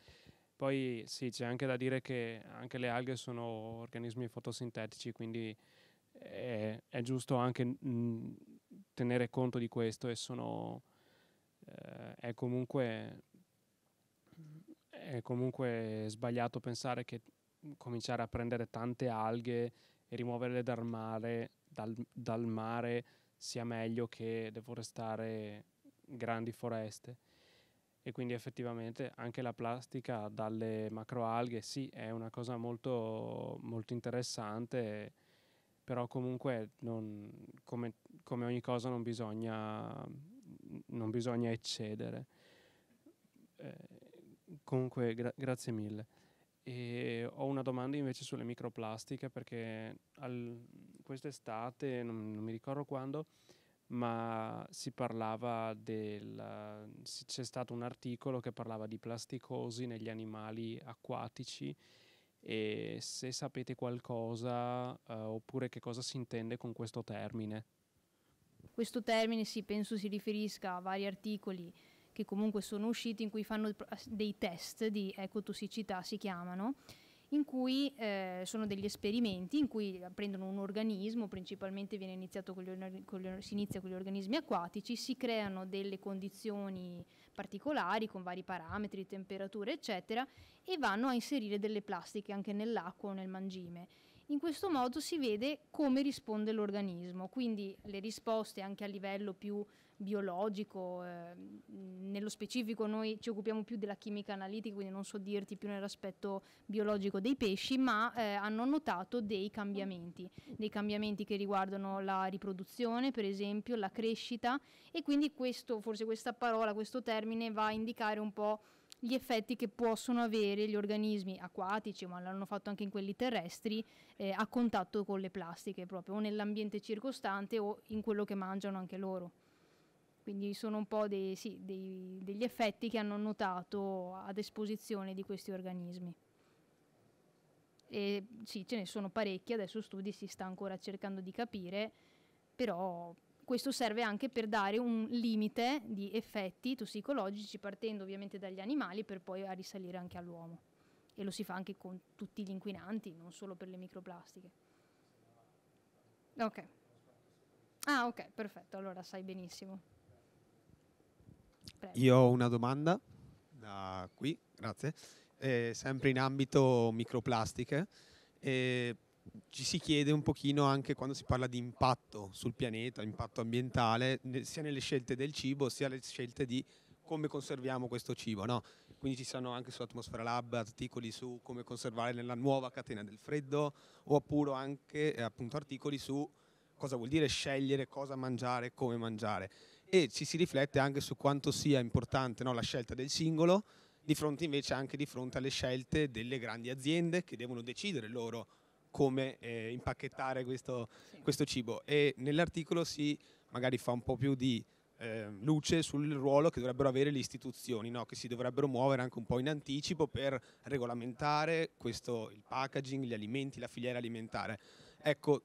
Poi sì, c'è anche da dire che anche le alghe sono organismi fotosintetici, quindi è, è giusto anche mh, tenere conto di questo e sono eh, è comunque è comunque sbagliato pensare che cominciare a prendere tante alghe e rimuoverle dal mare, dal, dal mare sia meglio che deforestare grandi foreste. E quindi effettivamente anche la plastica dalle macroalghe sì, è una cosa molto, molto interessante però comunque non, come, come, ogni cosa non bisogna, non bisogna eccedere. Eh, comunque gra- grazie mille. E ho una domanda invece sulle microplastiche perché al, quest'estate, non, non mi ricordo quando, ma si parlava del... c'è stato un articolo che parlava di plasticosi negli animali acquatici e se sapete qualcosa eh, oppure che cosa si intende con questo termine. Questo termine sì, penso si riferisca a vari articoli che comunque sono usciti in cui fanno dei test di ecotossicità, si chiamano, in cui eh, sono degli esperimenti in cui prendono un organismo, principalmente gli, gli, si inizia con gli organismi acquatici, si creano delle condizioni particolari con vari parametri, temperature eccetera e vanno a inserire delle plastiche anche nell'acqua o nel mangime. In questo modo si vede come risponde l'organismo, quindi le risposte anche a livello più biologico, eh, nello specifico noi ci occupiamo più della chimica analitica, quindi non so dirti più nell'aspetto biologico dei pesci, ma eh, hanno notato dei cambiamenti, dei cambiamenti che riguardano la riproduzione, per esempio, la crescita e quindi questo, forse questa parola, questo termine va a indicare un po' gli effetti che possono avere gli organismi acquatici, ma l'hanno fatto anche in quelli terrestri, eh, a contatto con le plastiche proprio, o nell'ambiente circostante o in quello che mangiano anche loro. Quindi sono un po' dei, sì, dei, degli effetti che hanno notato ad esposizione di questi organismi. E sì, ce ne sono parecchi, adesso studi si sta ancora cercando di capire, però questo serve anche per dare un limite di effetti tossicologici partendo ovviamente dagli animali per poi a risalire anche all'uomo. E lo si fa anche con tutti gli inquinanti, non solo per le microplastiche. Ok. Ah, ok, perfetto, allora sai benissimo. Io ho una domanda da qui, grazie, eh, sempre in ambito microplastiche. Eh, ci si chiede un pochino anche quando si parla di impatto sul pianeta, impatto ambientale, sia nelle scelte del cibo sia nelle scelte di come conserviamo questo cibo. No? Quindi ci sono anche su Atmosfera Lab articoli su come conservare nella nuova catena del freddo oppure anche eh, appunto articoli su cosa vuol dire scegliere cosa mangiare e come mangiare e ci si riflette anche su quanto sia importante no, la scelta del singolo di fronte invece anche di fronte alle scelte delle grandi aziende che devono decidere loro come eh, impacchettare questo, sì. questo, cibo e nell'articolo si magari fa un po' più di eh, luce sul ruolo che dovrebbero avere le istituzioni, no? che si dovrebbero muovere anche un po' in anticipo per regolamentare questo, il packaging, gli alimenti, la filiera alimentare. Ecco,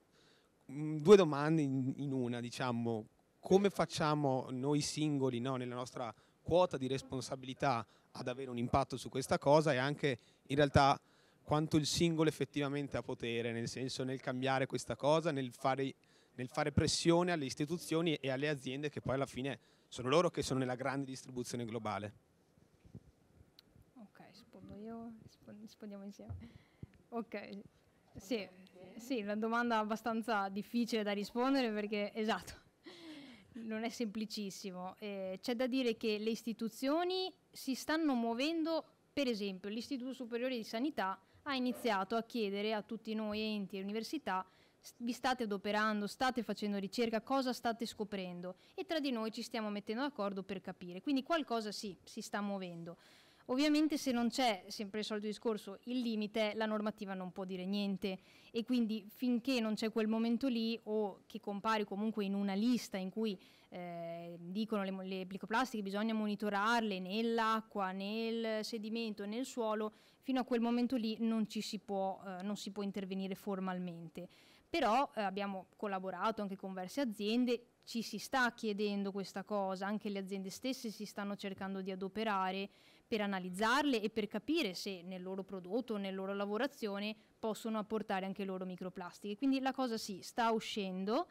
mh, mm, due domande in, in una, diciamo, come facciamo noi singoli no, nella nostra quota di responsabilità ad avere un impatto su questa cosa e anche in realtà quanto il singolo effettivamente ha potere, nel senso nel cambiare questa cosa, nel fare, nel fare pressione alle istituzioni e alle aziende che poi alla fine sono loro che sono nella grande distribuzione globale. Ok, rispondo io, rispondiamo insieme. Ok, sì, sì, la domanda è abbastanza difficile da rispondere perché, esatto, non è semplicissimo. Eh, c'è da dire che le istituzioni si stanno muovendo, per esempio l'Istituto Superiore di Sanità ha iniziato a chiedere a tutti noi enti e università vi state adoperando, state facendo ricerca, cosa state scoprendo e tra di noi ci stiamo mettendo d'accordo per capire. Quindi qualcosa sì, si sta muovendo. Ovviamente se non c'è, sempre il solito discorso, il limite, la normativa non può dire niente e quindi finché non c'è quel momento lì o che compari comunque in una lista in cui eh, dicono le, le plicoplastiche bisogna monitorarle nell'acqua, nel sedimento, nel suolo, fino a quel momento lì non ci si può, eh, non si può intervenire formalmente. Però eh, abbiamo collaborato anche con diverse aziende, ci si sta chiedendo questa cosa, anche le aziende stesse si stanno cercando di adoperare per analizzarle e per capire se nel loro prodotto, nella loro lavorazione possono apportare anche loro microplastiche. Quindi la cosa sì, sta uscendo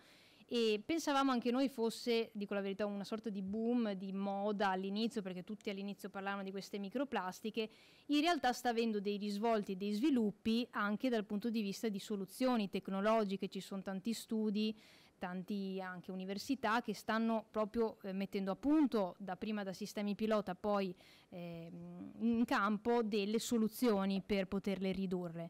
e pensavamo anche noi fosse, dico la verità, una sorta di boom di moda all'inizio perché tutti all'inizio parlavano di queste microplastiche, in realtà sta avendo dei risvolti e dei sviluppi anche dal punto di vista di soluzioni tecnologiche, ci sono tanti studi tanti anche università che stanno proprio eh, mettendo a punto da prima da sistemi pilota poi eh, in campo delle soluzioni per poterle ridurre.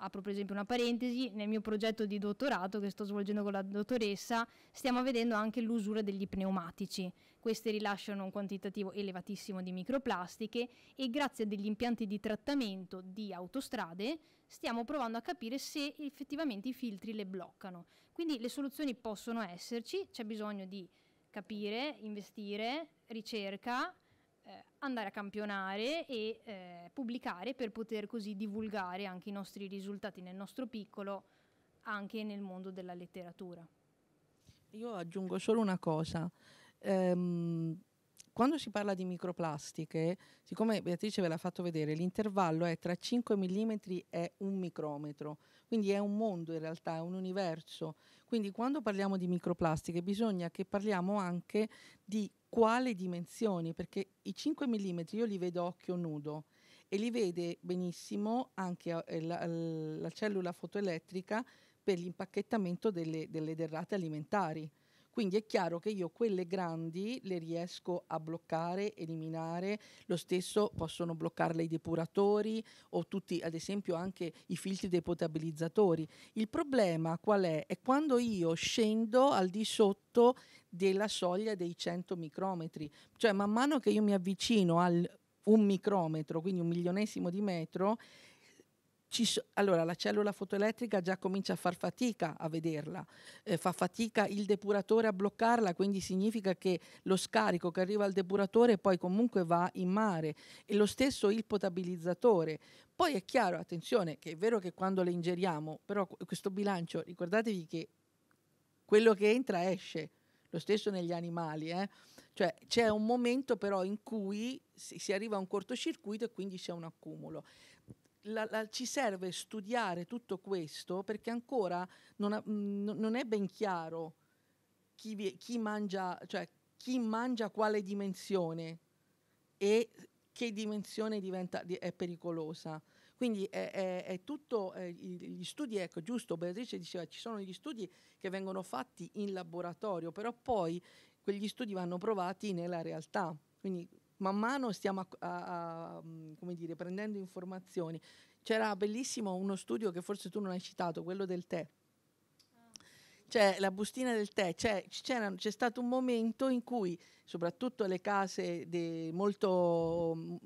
Apro per esempio una parentesi, nel mio progetto di dottorato che sto svolgendo con la dottoressa stiamo vedendo anche l'usura degli pneumatici, queste rilasciano un quantitativo elevatissimo di microplastiche e grazie a degli impianti di trattamento di autostrade stiamo provando a capire se effettivamente i filtri le bloccano. Quindi le soluzioni possono esserci, c'è bisogno di capire, investire, ricerca, eh, andare a campionare e eh, pubblicare per poter così divulgare anche i nostri risultati nel nostro piccolo, anche nel mondo della letteratura. Io aggiungo solo una cosa. Ehm, quando si parla di microplastiche, siccome Beatrice ve l'ha fatto vedere, l'intervallo è tra 5 mm e un micrometro, quindi è un mondo in realtà, è un universo. Quindi quando parliamo di microplastiche bisogna che parliamo anche di quale dimensioni, perché i 5 mm io li vedo a occhio nudo e li vede benissimo anche eh, la, la, cellula fotoelettrica per l'impacchettamento delle, delle derrate alimentari quindi è chiaro che io quelle grandi le riesco a bloccare, eliminare, lo stesso possono bloccarle i depuratori o tutti, ad esempio anche i filtri dei potabilizzatori. Il problema qual è? È quando io scendo al di sotto della soglia dei 100 micrometri, cioè man mano che io mi avvicino al un micrometro, quindi un milionesimo di metro, So- allora, la cellula fotoelettrica già comincia a far fatica a vederla, eh, fa fatica il depuratore a bloccarla, quindi significa che lo scarico che arriva al depuratore poi comunque va in mare e lo stesso il potabilizzatore. Poi è chiaro, attenzione, che è vero che quando le ingeriamo, però questo bilancio, ricordatevi che quello che entra esce, lo stesso negli animali, eh? cioè c'è un momento però in cui si arriva a un cortocircuito e quindi c'è un accumulo la, la, ci serve studiare tutto questo perché ancora non, ha, mh, mm, non è ben chiaro chi, vi, chi, mangia, cioè, chi mangia quale dimensione e che dimensione diventa, di, è pericolosa. Quindi è, è, è tutto, eh, gli studi, ecco giusto, Beatrice diceva ci sono gli studi che vengono fatti in laboratorio, però poi quegli studi vanno provati nella realtà. Quindi man mano stiamo a, a, a, mm, come dire, prendendo informazioni. C'era bellissimo uno studio che forse tu non hai citato, quello del tè. Cioè, la bustina del tè, c'è, c'è stato un momento in cui, soprattutto le case de, molto mm,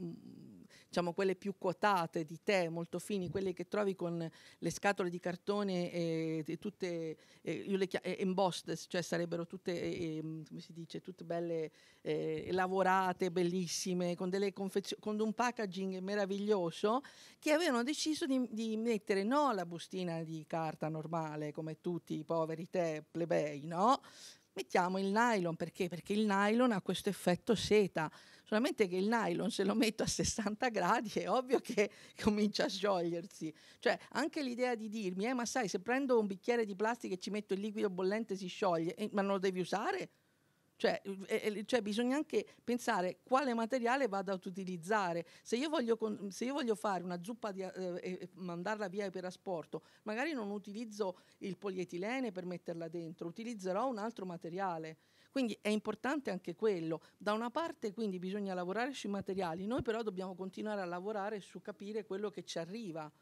diciamo, quelle più quotate di tè molto fini, quelle che trovi con le scatole di cartone eh, tutte eh, io le chiamo, embossed, cioè sarebbero tutte, mm, come si dice, tutte belle lavorate, bellissime, con, confezio- con, un packaging meraviglioso, che avevano deciso di, di, mettere non la bustina di carta normale come tutti i poveri tè plebei, no? mettiamo il nylon perché? Perché il nylon ha questo effetto seta, solamente che il nylon se lo metto a 60 gradi è ovvio che comincia a sciogliersi. Cioè anche l'idea di dirmi, eh, ma sai, se prendo un bicchiere di plastica e ci metto il liquido bollente si scioglie, eh, ma non lo devi usare? Cioè, eh, eh cioè, bisogna anche pensare quale materiale vado ad utilizzare. Se io voglio, con, se io voglio fare una zuppa di, eh, e mandarla via per asporto, magari non utilizzo il polietilene per metterla dentro, utilizzerò un altro materiale. Quindi è importante anche quello. Da una parte quindi bisogna lavorare sui materiali, noi però dobbiamo continuare a lavorare su capire quello che ci arriva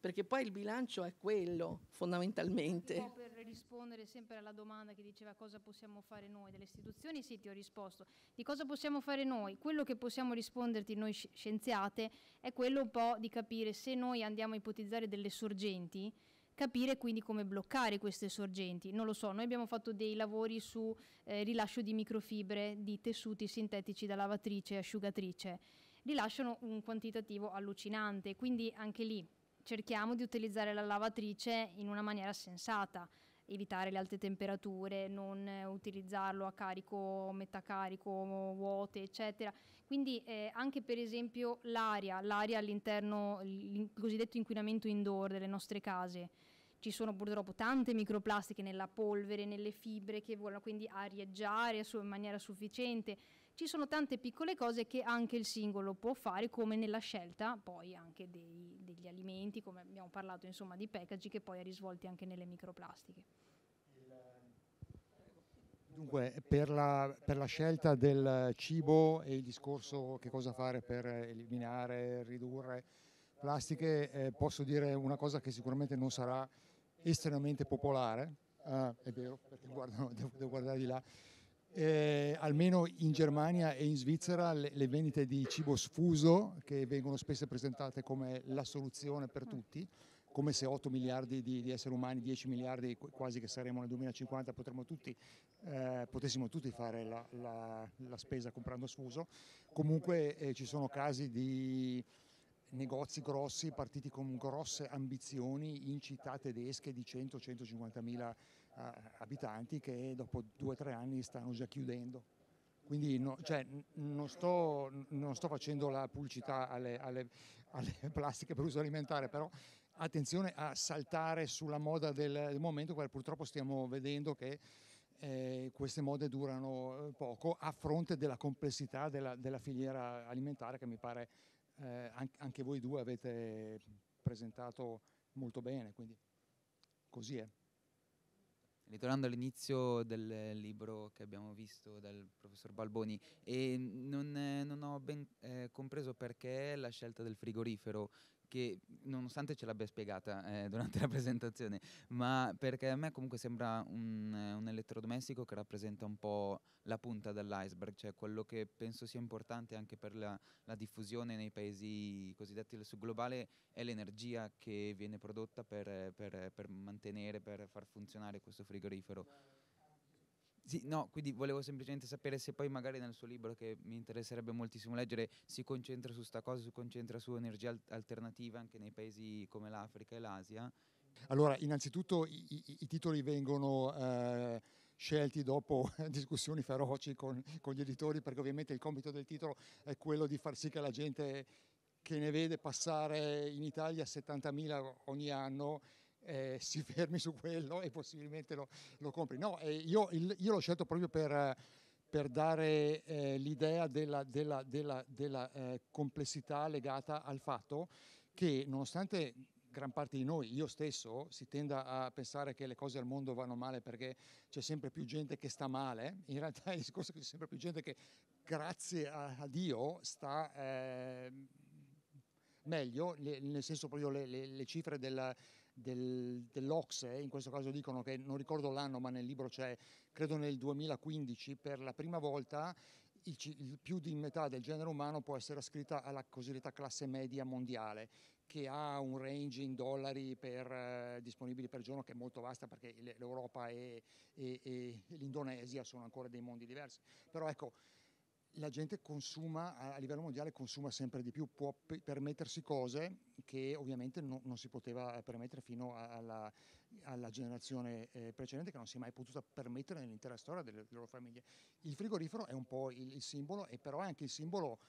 perché poi il bilancio è quello fondamentalmente. Un po' per rispondere sempre alla domanda che diceva cosa possiamo fare noi delle istituzioni, sì ti ho risposto. Di cosa possiamo fare noi? Quello che possiamo risponderti noi scienziate è quello un po' di capire se noi andiamo a ipotizzare delle sorgenti, capire quindi come bloccare queste sorgenti. Non lo so, noi abbiamo fatto dei lavori su eh, rilascio di microfibre di tessuti sintetici da lavatrice e asciugatrice. Rilasciano un quantitativo allucinante, quindi anche lì cerchiamo di utilizzare la lavatrice in una maniera sensata evitare le alte temperature, non utilizzarlo a carico, metà carico, vuote, eccetera. Quindi eh, anche per esempio l'aria, l'aria all'interno, il cosiddetto inquinamento indoor delle nostre case, ci sono purtroppo tante microplastiche nella polvere, nelle fibre che vogliono quindi arieggiare in maniera sufficiente. Ci sono tante piccole cose che anche il singolo può fare, come nella scelta poi anche dei, degli alimenti, come abbiamo parlato insomma di packaging che poi ha risvolti anche nelle microplastiche. Dunque, per la, per la scelta del cibo e il discorso che cosa fare per eliminare, ridurre plastiche, eh, posso dire una cosa che sicuramente non sarà estremamente popolare, ah, è vero, perché guardano, devo, devo guardare di là, eh, almeno in Germania e in Svizzera le, le, vendite di cibo sfuso, che vengono spesso presentate come la soluzione per mm. tutti, come se 8 miliardi di, di esseri umani, 10 miliardi quasi che saremo nel 2050, tutti, eh, potessimo tutti fare la, la, la, spesa comprando sfuso. Comunque eh, ci sono casi di negozi grossi, partiti con grosse ambizioni in città tedesche di 100-150 mila ah, abitanti che dopo due o tre anni stanno già chiudendo. Quindi no, cioè, non, sto, non, sto, facendo la pubblicità alle, alle, alle, plastiche per uso alimentare, però attenzione a saltare sulla moda del, del momento, perché purtroppo stiamo vedendo che eh, queste mode durano eh, poco a fronte della complessità della, della filiera alimentare che mi pare eh, anche voi due avete presentato molto bene, quindi così è. Ritornando all'inizio del libro che abbiamo visto dal professor Balboni, non, non, ho ben eh, compreso perché la scelta del frigorifero, che nonostante ce l'abbia spiegata eh, durante la presentazione, ma perché a me comunque sembra un, un, elettrodomestico che rappresenta un po' la punta dell'iceberg, cioè quello che penso sia importante anche per la, la diffusione nei paesi cosiddetti del sud globale è l'energia che viene prodotta per, per, per mantenere, per far funzionare questo frigorifero. Sì, no, quindi volevo semplicemente sapere se poi magari nel suo libro, che mi interesserebbe moltissimo leggere, si concentra su sta cosa, si concentra su energie al- alternative anche nei paesi come l'Africa e l'Asia. Allora, innanzitutto i, i, i titoli vengono... Eh scelti dopo discussioni feroci con, con, gli editori, perché ovviamente il compito del titolo è quello di far sì che la gente che ne vede passare in Italia 70.000 ogni anno eh, si fermi su quello e possibilmente lo, lo compri. No, eh, io, il, io, l'ho scelto proprio per, per dare eh, l'idea della, della, della, della eh, complessità legata al fatto che nonostante gran parte di noi, io stesso, si tenda a pensare che le cose al mondo vanno male perché c'è sempre più gente che sta male, in realtà il discorso che c'è sempre più gente che grazie a, a Dio sta eh, meglio, nel senso proprio le, le, le cifre della, del, dell'Ocse, eh, in questo caso dicono che non ricordo l'anno ma nel libro c'è, credo nel 2015, per la prima volta il, il più di metà del genere umano può essere ascritta alla cosiddetta classe media mondiale che ha un range in dollari per, eh, disponibili per giorno che è molto vasta perché l'Europa e, e, e l'Indonesia sono ancora dei mondi diversi. Però ecco, la gente consuma a livello mondiale consuma sempre di più, può permettersi cose che ovviamente non, non si poteva eh, permettere fino alla, alla generazione eh, precedente che non si è mai potuta permettere nell'intera storia delle, delle loro famiglie. Il frigorifero è un po' il, il simbolo e però è anche il simbolo,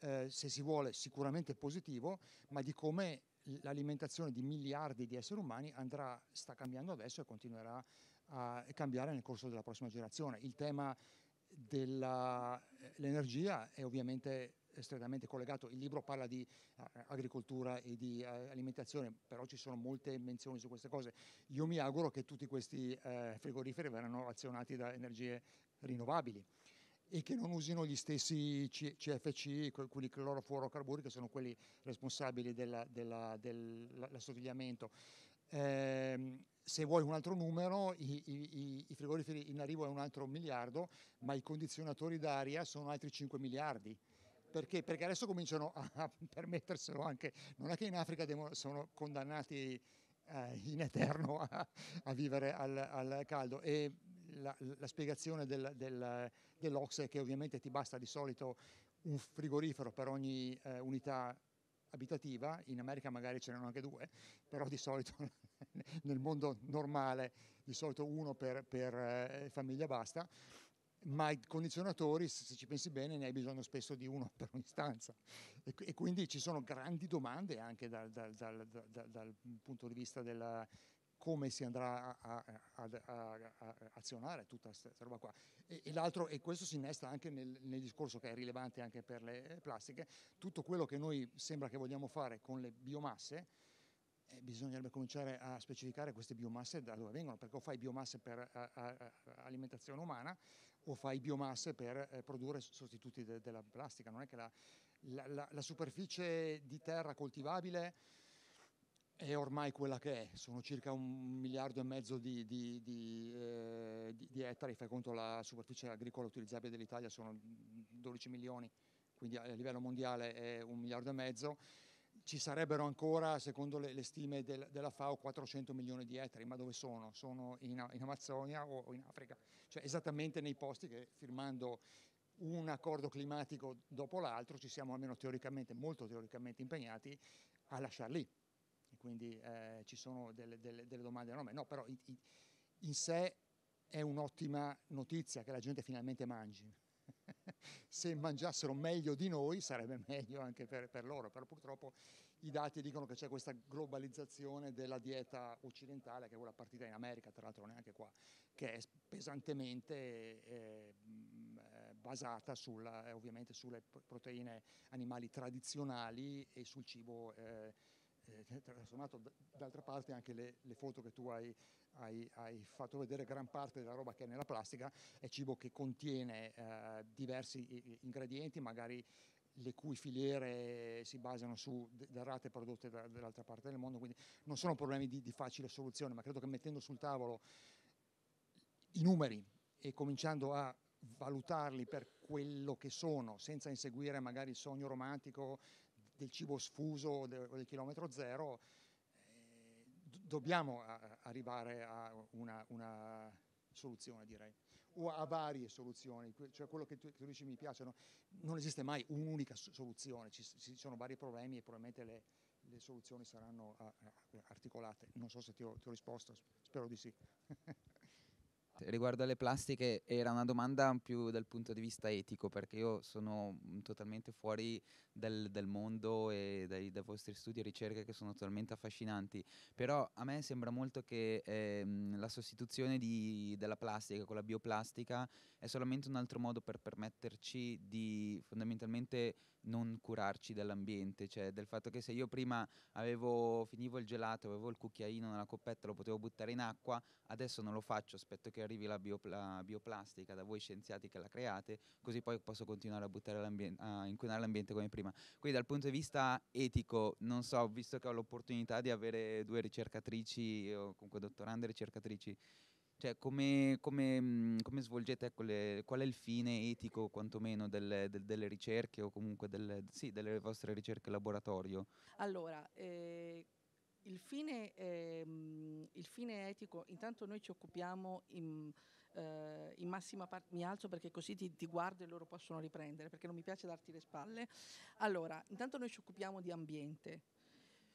eh, se si vuole, sicuramente positivo, ma di come l'alimentazione di miliardi di esseri umani andrà, sta cambiando adesso e continuerà a cambiare nel corso della prossima generazione. Il tema dell'energia eh, è ovviamente estrettamente collegato. Il libro parla di eh, agricoltura e di eh, alimentazione, però ci sono molte menzioni su queste cose. Io mi auguro che tutti questi frigoriferi verranno azionati da energie rinnovabili e che non usino gli stessi CFC, quelli clorofluorocarburi, che sono quelli responsabili dell'assottigliamento. Della, della, eh, se vuoi un altro numero, i, i, i, frigoriferi in arrivo è un altro miliardo, ma i condizionatori d'aria sono altri 5 miliardi. Perché? Perché adesso cominciano a permetterselo anche, non è che in Africa sono condannati eh, in eterno a, a vivere al, al, caldo e la, la spiegazione del, del, dell'Ox è che ovviamente ti basta di solito un frigorifero per ogni eh, unità abitativa, in America magari ce n'erano anche due, però di solito nel mondo normale di solito uno per, per eh, famiglia basta, ma i condizionatori, se ci pensi bene, ne hai bisogno spesso di uno per ogni stanza. E, e quindi ci sono grandi domande anche dal, dal, dal, dal punto di vista della, come si andrà a, a, a, a azionare tutta questa roba qua. E, e, l'altro, e questo si innesta anche nel, nel, discorso che è rilevante anche per le plastiche, tutto quello che noi sembra che vogliamo fare con le biomasse, eh, bisognerebbe cominciare a specificare queste biomasse da dove vengono, perché o fai biomasse per a, eh, a, eh, eh, alimentazione umana o fai biomasse per eh, produrre sostituti de, della plastica. Non è che la, la, la, la, superficie di terra coltivabile è ormai quella che è, sono circa un miliardo e mezzo di, di, di, eh, di ettari, fai conto la superficie agricola utilizzabile dell'Italia sono 12 milioni, quindi a livello mondiale è un miliardo e mezzo ci sarebbero ancora, secondo le, le stime del, della FAO, 400 milioni di ettari, ma dove sono? Sono in, in Amazzonia o, o in Africa, cioè esattamente nei posti che firmando un accordo climatico dopo l'altro ci siamo almeno teoricamente, molto teoricamente impegnati a lasciarli. Quindi eh, ci sono delle, delle, delle domande enormi. No, però in, in sé è un'ottima notizia che la gente finalmente mangi se mangiassero meglio di noi sarebbe meglio anche per, per loro, però purtroppo i dati dicono che c'è questa globalizzazione della dieta occidentale, che è quella partita in America, tra l'altro neanche qua, che è pesantemente eh, mm, eh basata sulla, eh, ovviamente sulle proteine animali tradizionali e sul cibo. Eh, eh d'altra parte anche le, le, foto che tu hai hai, hai, fatto vedere gran parte della roba che è nella plastica, è cibo che contiene eh, diversi ingredienti, magari le cui filiere si basano su derrate prodotte da, dall'altra parte del mondo, quindi non sono problemi di, di facile soluzione, ma credo che mettendo sul tavolo i numeri e cominciando a valutarli per quello che sono, senza inseguire magari il sogno romantico del cibo sfuso o del, del chilometro zero, dobbiamo arrivare a una, una, soluzione, direi, o a varie soluzioni, cioè quello che tu, che tu dici mi piace, non esiste mai un'unica soluzione, ci, ci, sono vari problemi e probabilmente le, le soluzioni saranno articolate. Non so se ti ho, ti ho risposto, spero di sì. Esatto. Riguardo alle plastiche era una domanda più dal punto di vista etico perché io sono mm, totalmente fuori dal, del mondo e dai, dai, vostri studi e ricerche che sono totalmente affascinanti, però a me sembra molto che ehm, la sostituzione di, della plastica con la bioplastica è solamente un altro modo per permetterci di fondamentalmente non curarci dell'ambiente, cioè del fatto che se io prima avevo, finivo il gelato, avevo il cucchiaino nella coppetta, lo potevo buttare in acqua, adesso non lo faccio, aspetto che arrivi la, bio, la bioplastica da voi scienziati che la create, così poi posso continuare a, l'ambiente, a inquinare l'ambiente come prima. Quindi dal punto di vista etico, non so, visto che ho l'opportunità di avere due ricercatrici o comunque dottorande ricercatrici, cioè, come, come, mm, come svolgete, ecco, le, qual è il fine etico quantomeno delle, del, delle ricerche o comunque delle, sì, delle, vostre ricerche laboratorio? Allora, eh, il, fine, eh, il, fine, etico, intanto noi ci occupiamo in, eh, in massima parte, mi alzo perché così ti, ti guardo e loro possono riprendere, perché non mi piace darti le spalle. Allora, intanto noi ci occupiamo di ambiente,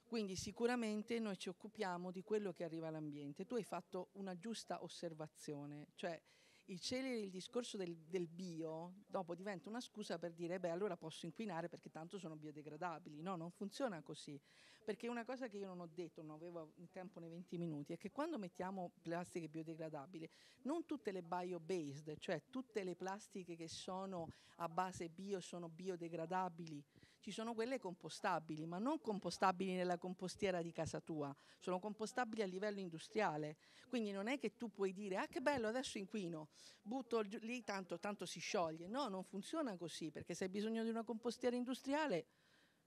quindi sicuramente noi ci occupiamo di quello che arriva all'ambiente. Tu hai fatto una giusta osservazione, cioè il celere, il discorso del, del, bio, dopo diventa una scusa per dire beh allora posso inquinare perché tanto sono biodegradabili. No, non funziona così. Perché una cosa che io non ho detto, non avevo in tempo nei 20 minuti, è che quando mettiamo plastiche biodegradabili, non tutte le bio-based, cioè tutte le plastiche che sono a base bio sono biodegradabili ci sono quelle compostabili, ma non compostabili nella compostiera di casa tua, sono compostabili a livello industriale. Quindi non è che tu puoi dire ah che bello adesso inquino, butto lì tanto, tanto si scioglie. No, non funziona così perché se hai bisogno di una compostiera industriale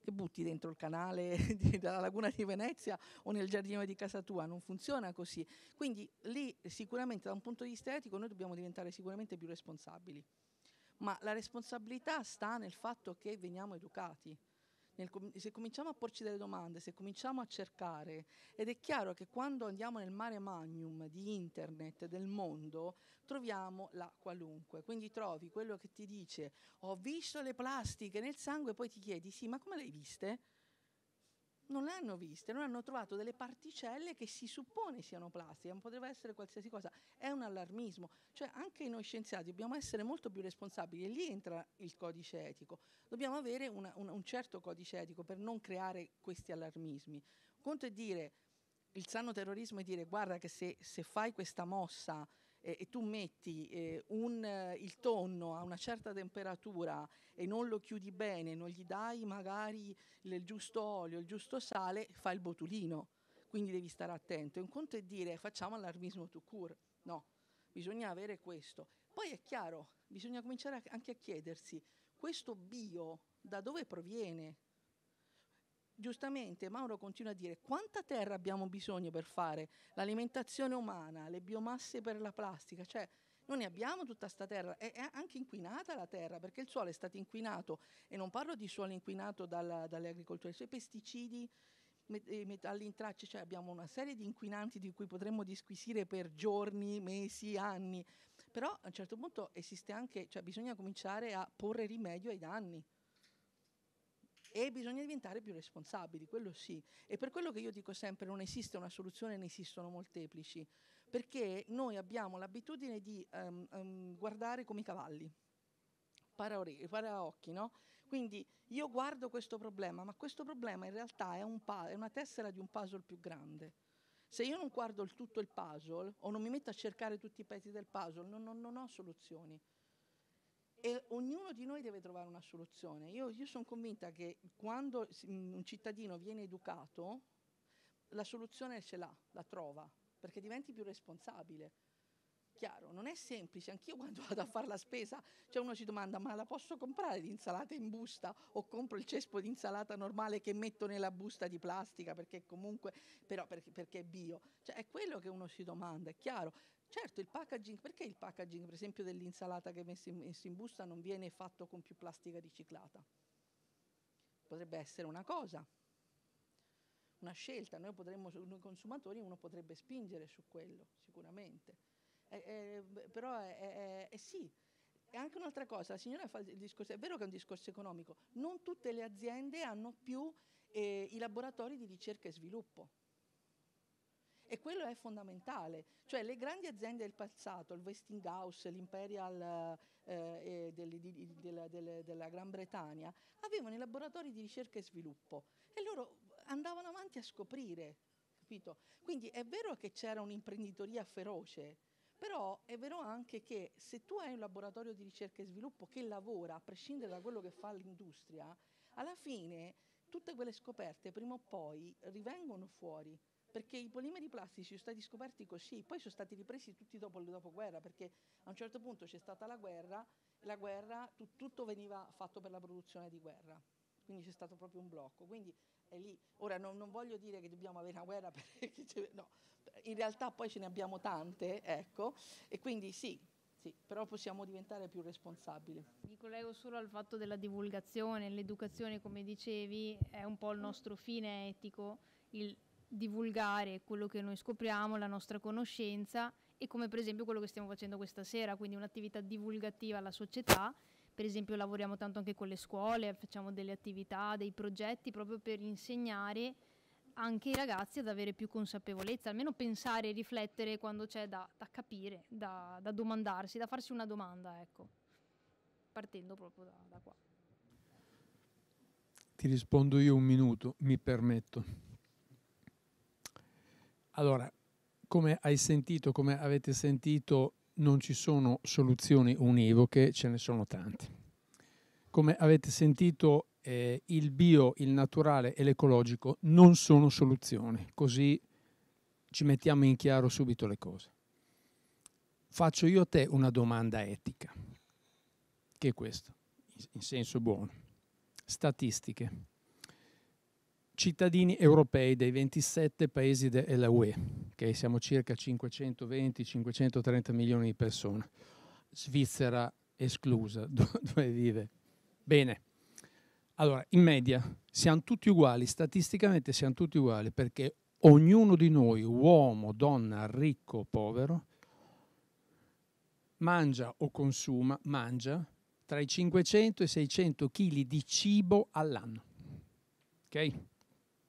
che butti dentro il canale della laguna di Venezia o nel giardino di casa tua, non funziona così. Quindi lì sicuramente da un punto di vista etico noi dobbiamo diventare sicuramente più responsabili ma la responsabilità sta nel fatto che veniamo educati. Nel, se cominciamo a porci delle domande, se cominciamo a cercare, ed è chiaro che quando andiamo nel mare magnum di internet, del mondo, troviamo la qualunque. Quindi trovi quello che ti dice ho visto le plastiche nel sangue e poi ti chiedi sì, ma come le hai viste? non le hanno viste, non hanno trovato delle particelle che si suppone siano plastiche, ma potrebbe essere qualsiasi cosa. È un allarmismo. Cioè anche noi scienziati dobbiamo essere molto più responsabili e lì entra il codice etico. Dobbiamo avere una, una, un certo codice etico per non creare questi allarmismi. Conto è dire il sano terrorismo è dire guarda che se, se fai questa mossa eh, e tu metti eh, un, eh, il tonno a una certa temperatura e non lo chiudi bene, non gli dai magari il, giusto olio, il giusto sale, fa il botulino. Quindi devi stare attento. Un conto è dire facciamo allarmismo to cure. No, bisogna avere questo. Poi è chiaro, bisogna cominciare anche a chiedersi questo bio da dove proviene? giustamente Mauro continua a dire quanta terra abbiamo bisogno per fare l'alimentazione umana, le biomasse per la plastica, cioè non ne abbiamo tutta questa terra, è, anche inquinata la terra perché il suolo è stato inquinato e non parlo di suolo inquinato dalla, dalle agricolture, cioè pesticidi, met- eh, metalli in tracce, cioè abbiamo una serie di inquinanti di cui potremmo disquisire per giorni, mesi, anni, però a un certo punto esiste anche, cioè bisogna cominciare a porre rimedio ai danni e bisogna diventare più responsabili, quello sì. E per quello che io dico sempre non esiste una soluzione, ne esistono molteplici, perché noi abbiamo l'abitudine di um, um, guardare come i cavalli paraocchi, no? Quindi io guardo questo problema, ma questo problema in realtà è, un è, una tessera di un puzzle più grande. Se io non guardo il tutto il puzzle o non mi metto a cercare tutti i pezzi del puzzle, non, non, non ho soluzioni e ognuno di noi deve trovare una soluzione. Io, io sono convinta che quando un cittadino viene educato, la soluzione ce l'ha, la trova, perché diventi più responsabile. Chiaro, non è semplice, anch'io quando vado a fare la spesa, cioè uno si domanda ma la posso comprare l'insalata in busta o compro il cespo di insalata normale che metto nella busta di plastica perché comunque, però perché, perché è bio, cioè è quello che uno si domanda, è chiaro, Certo, il packaging, perché il packaging per esempio dell'insalata che è messo in, messo in busta non viene fatto con più plastica riciclata? Potrebbe essere una cosa, una scelta, noi, potremmo, noi consumatori uno potrebbe spingere su quello sicuramente. Eh, eh, però è, eh, eh, eh, eh, sì, e anche un'altra cosa, la signora fa il discorso, è vero che è un discorso economico, non tutte le aziende hanno più i laboratori di ricerca e sviluppo e quello è fondamentale, cioè le grandi aziende del passato, il Westinghouse, l'Imperial eh, delle, di, della, delle, della Gran Bretagna, avevano i laboratori di ricerca e sviluppo e loro andavano avanti a scoprire, capito? Quindi è vero che c'era un'imprenditoria feroce, però è vero anche che se tu hai un laboratorio di ricerca e sviluppo che lavora, a prescindere da quello che fa l'industria, alla fine tutte quelle scoperte prima o poi rivengono fuori perché i polimeri plastici sono stati scoperti così, poi sono stati ripresi tutti dopo il dopoguerra, perché a un certo punto c'è stata la guerra, e la guerra tu, tutto veniva fatto per la produzione di guerra, quindi c'è stato proprio un blocco, quindi è lì. Ora non, non voglio dire che dobbiamo avere una guerra, perché no, in realtà poi ce ne abbiamo tante, ecco, e quindi sì, sì, però possiamo diventare più responsabili. Mi collego solo al fatto della divulgazione, l'educazione, come dicevi, è un po' il mm. nostro fine etico, il divulgare quello che noi scopriamo, la nostra conoscenza e come per esempio quello che stiamo facendo questa sera, quindi un'attività divulgativa alla società, per esempio lavoriamo tanto anche con le scuole, facciamo delle attività, dei progetti proprio per insegnare anche i ragazzi ad avere più consapevolezza, almeno pensare e riflettere quando c'è da, da capire, da, da, domandarsi, da farsi una domanda, ecco, partendo proprio da, da qua. Ti rispondo io un minuto, mi permetto. Allora, come hai sentito, come avete sentito, non ci sono soluzioni univoche, ce ne sono tante. Come avete sentito, eh, il bio, il naturale e l'ecologico non sono soluzioni, così ci mettiamo in chiaro subito le cose. Faccio io a te una domanda etica, che è questa, in senso buono. Statistiche cittadini europei dei 27 paesi della UE, che okay? siamo circa 520-530 milioni di persone, Svizzera esclusa, dove vive. Bene, allora in media siamo tutti uguali, statisticamente siamo tutti uguali perché ognuno di noi, uomo, donna, ricco, povero, mangia o consuma, mangia tra i 500 e i 600 kg di cibo all'anno. Okay?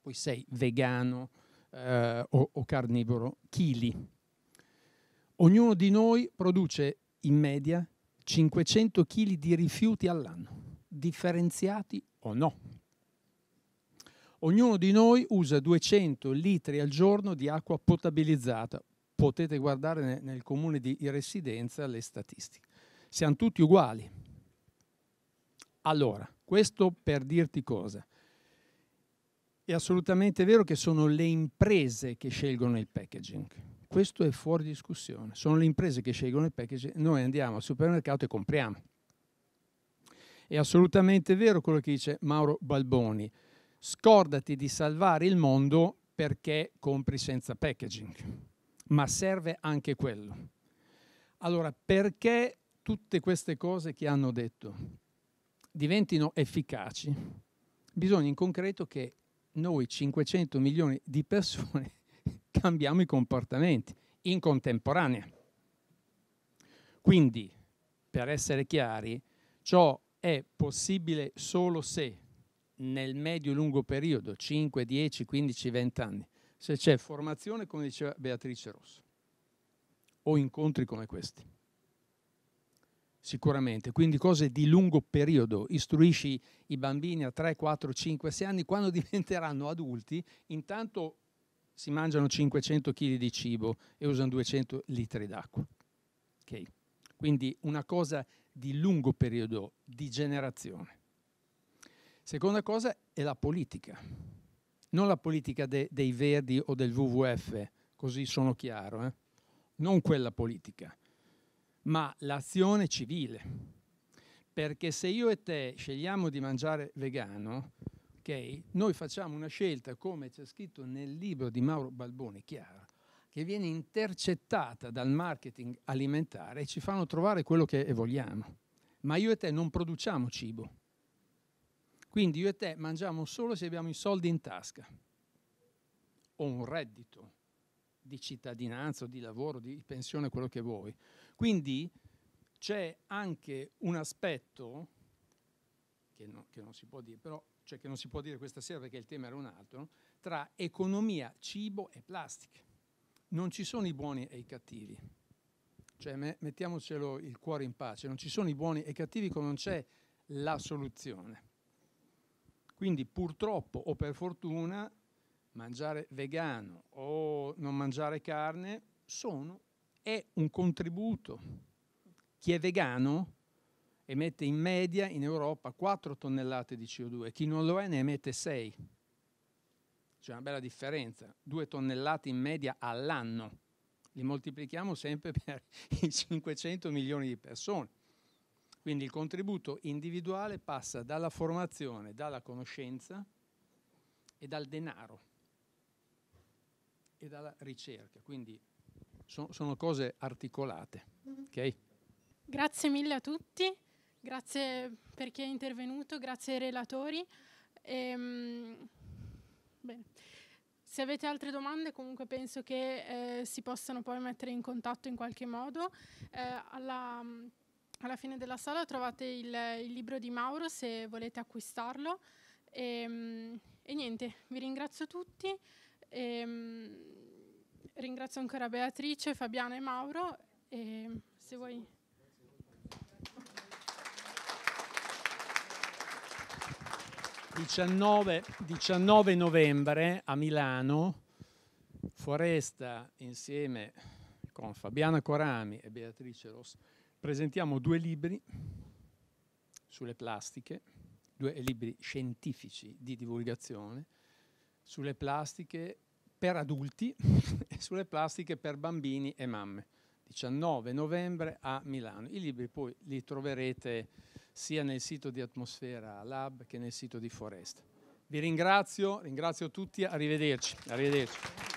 poi sei vegano eh, o, o carnivoro, chili. Ognuno di noi produce in media 500 kg di rifiuti all'anno, differenziati o no. Ognuno di noi usa 200 litri al giorno di acqua potabilizzata. Potete guardare nel comune di residenza le statistiche. Siamo tutti uguali. Allora, questo per dirti cosa? è assolutamente vero che sono le imprese che scelgono il packaging. Questo è fuori discussione. Sono le imprese che scelgono il packaging. Noi andiamo al supermercato e compriamo. È assolutamente vero quello che dice Mauro Balboni. Scordati di salvare il mondo perché compri senza packaging. Ma serve anche quello. Allora, perché tutte queste cose che hanno detto diventino efficaci, bisogna in concreto che noi 500 milioni di persone cambiamo i comportamenti in contemporanea. Quindi, per essere chiari, ciò è possibile solo se nel medio-lungo periodo, 5, 10, 15, 20 anni, se c'è formazione, come diceva Beatrice Rosso, o incontri come questi sicuramente, quindi cose di lungo periodo, istruisci i bambini a 3, 4, 5, 6 anni, quando diventeranno adulti, intanto si mangiano 500 kg di cibo e usano 200 litri d'acqua. Okay. Quindi una cosa di lungo periodo, di generazione. Seconda cosa è la politica, non la politica de dei Verdi o del WWF, così sono chiaro, eh? non quella politica, ma l'azione civile. Perché se io e te scegliamo di mangiare vegano, okay, noi facciamo una scelta, come c'è scritto nel libro di Mauro Balboni, chiaro, che viene intercettata dal marketing alimentare e ci fanno trovare quello che vogliamo. Ma io e te non produciamo cibo. Quindi io e te mangiamo solo se abbiamo i soldi in tasca o un reddito di cittadinanza, o di lavoro, di pensione, quello che vuoi. Quindi c'è anche un aspetto che, no, che non si può dire, però cioè che non si può dire questa sera perché il tema era un altro, no? tra economia, cibo e plastica. Non ci sono i buoni e i cattivi. Cioè, mettiamocelo il cuore in pace, non ci sono i buoni e i cattivi come non c'è la soluzione. Quindi purtroppo o per fortuna mangiare vegano o non mangiare carne sono è un contributo. Chi è vegano emette in media in Europa 4 tonnellate di CO2, chi non lo è ne emette 6. C'è una bella differenza, 2 tonnellate in media all'anno. Li moltiplichiamo sempre per i 500 milioni di persone. Quindi il contributo individuale passa dalla formazione, dalla conoscenza e dal denaro e dalla ricerca. Quindi so, sono cose articolate. Okay? Grazie mille a tutti, grazie per chi è intervenuto, grazie ai relatori. Ehm, Se avete altre domande comunque penso che eh, si possano poi mettere in contatto in qualche modo. Eh, alla, alla, fine della sala trovate il, il, libro di Mauro se volete acquistarlo. Ehm, e niente, vi ringrazio tutti. Ehm, ringrazio ancora Beatrice, Fabiana e Mauro. E se vuoi... Grazie. 19, 19 novembre a Milano, Foresta insieme con Fabiana Corami e Beatrice Ross presentiamo due libri sulle plastiche, due libri scientifici di divulgazione sulle plastiche per adulti e sulle plastiche per bambini e mamme. 19 novembre a Milano. I libri poi li troverete sia nel sito di Atmosfera Lab che nel sito di Foresta. Vi ringrazio, ringrazio tutti, arrivederci. arrivederci.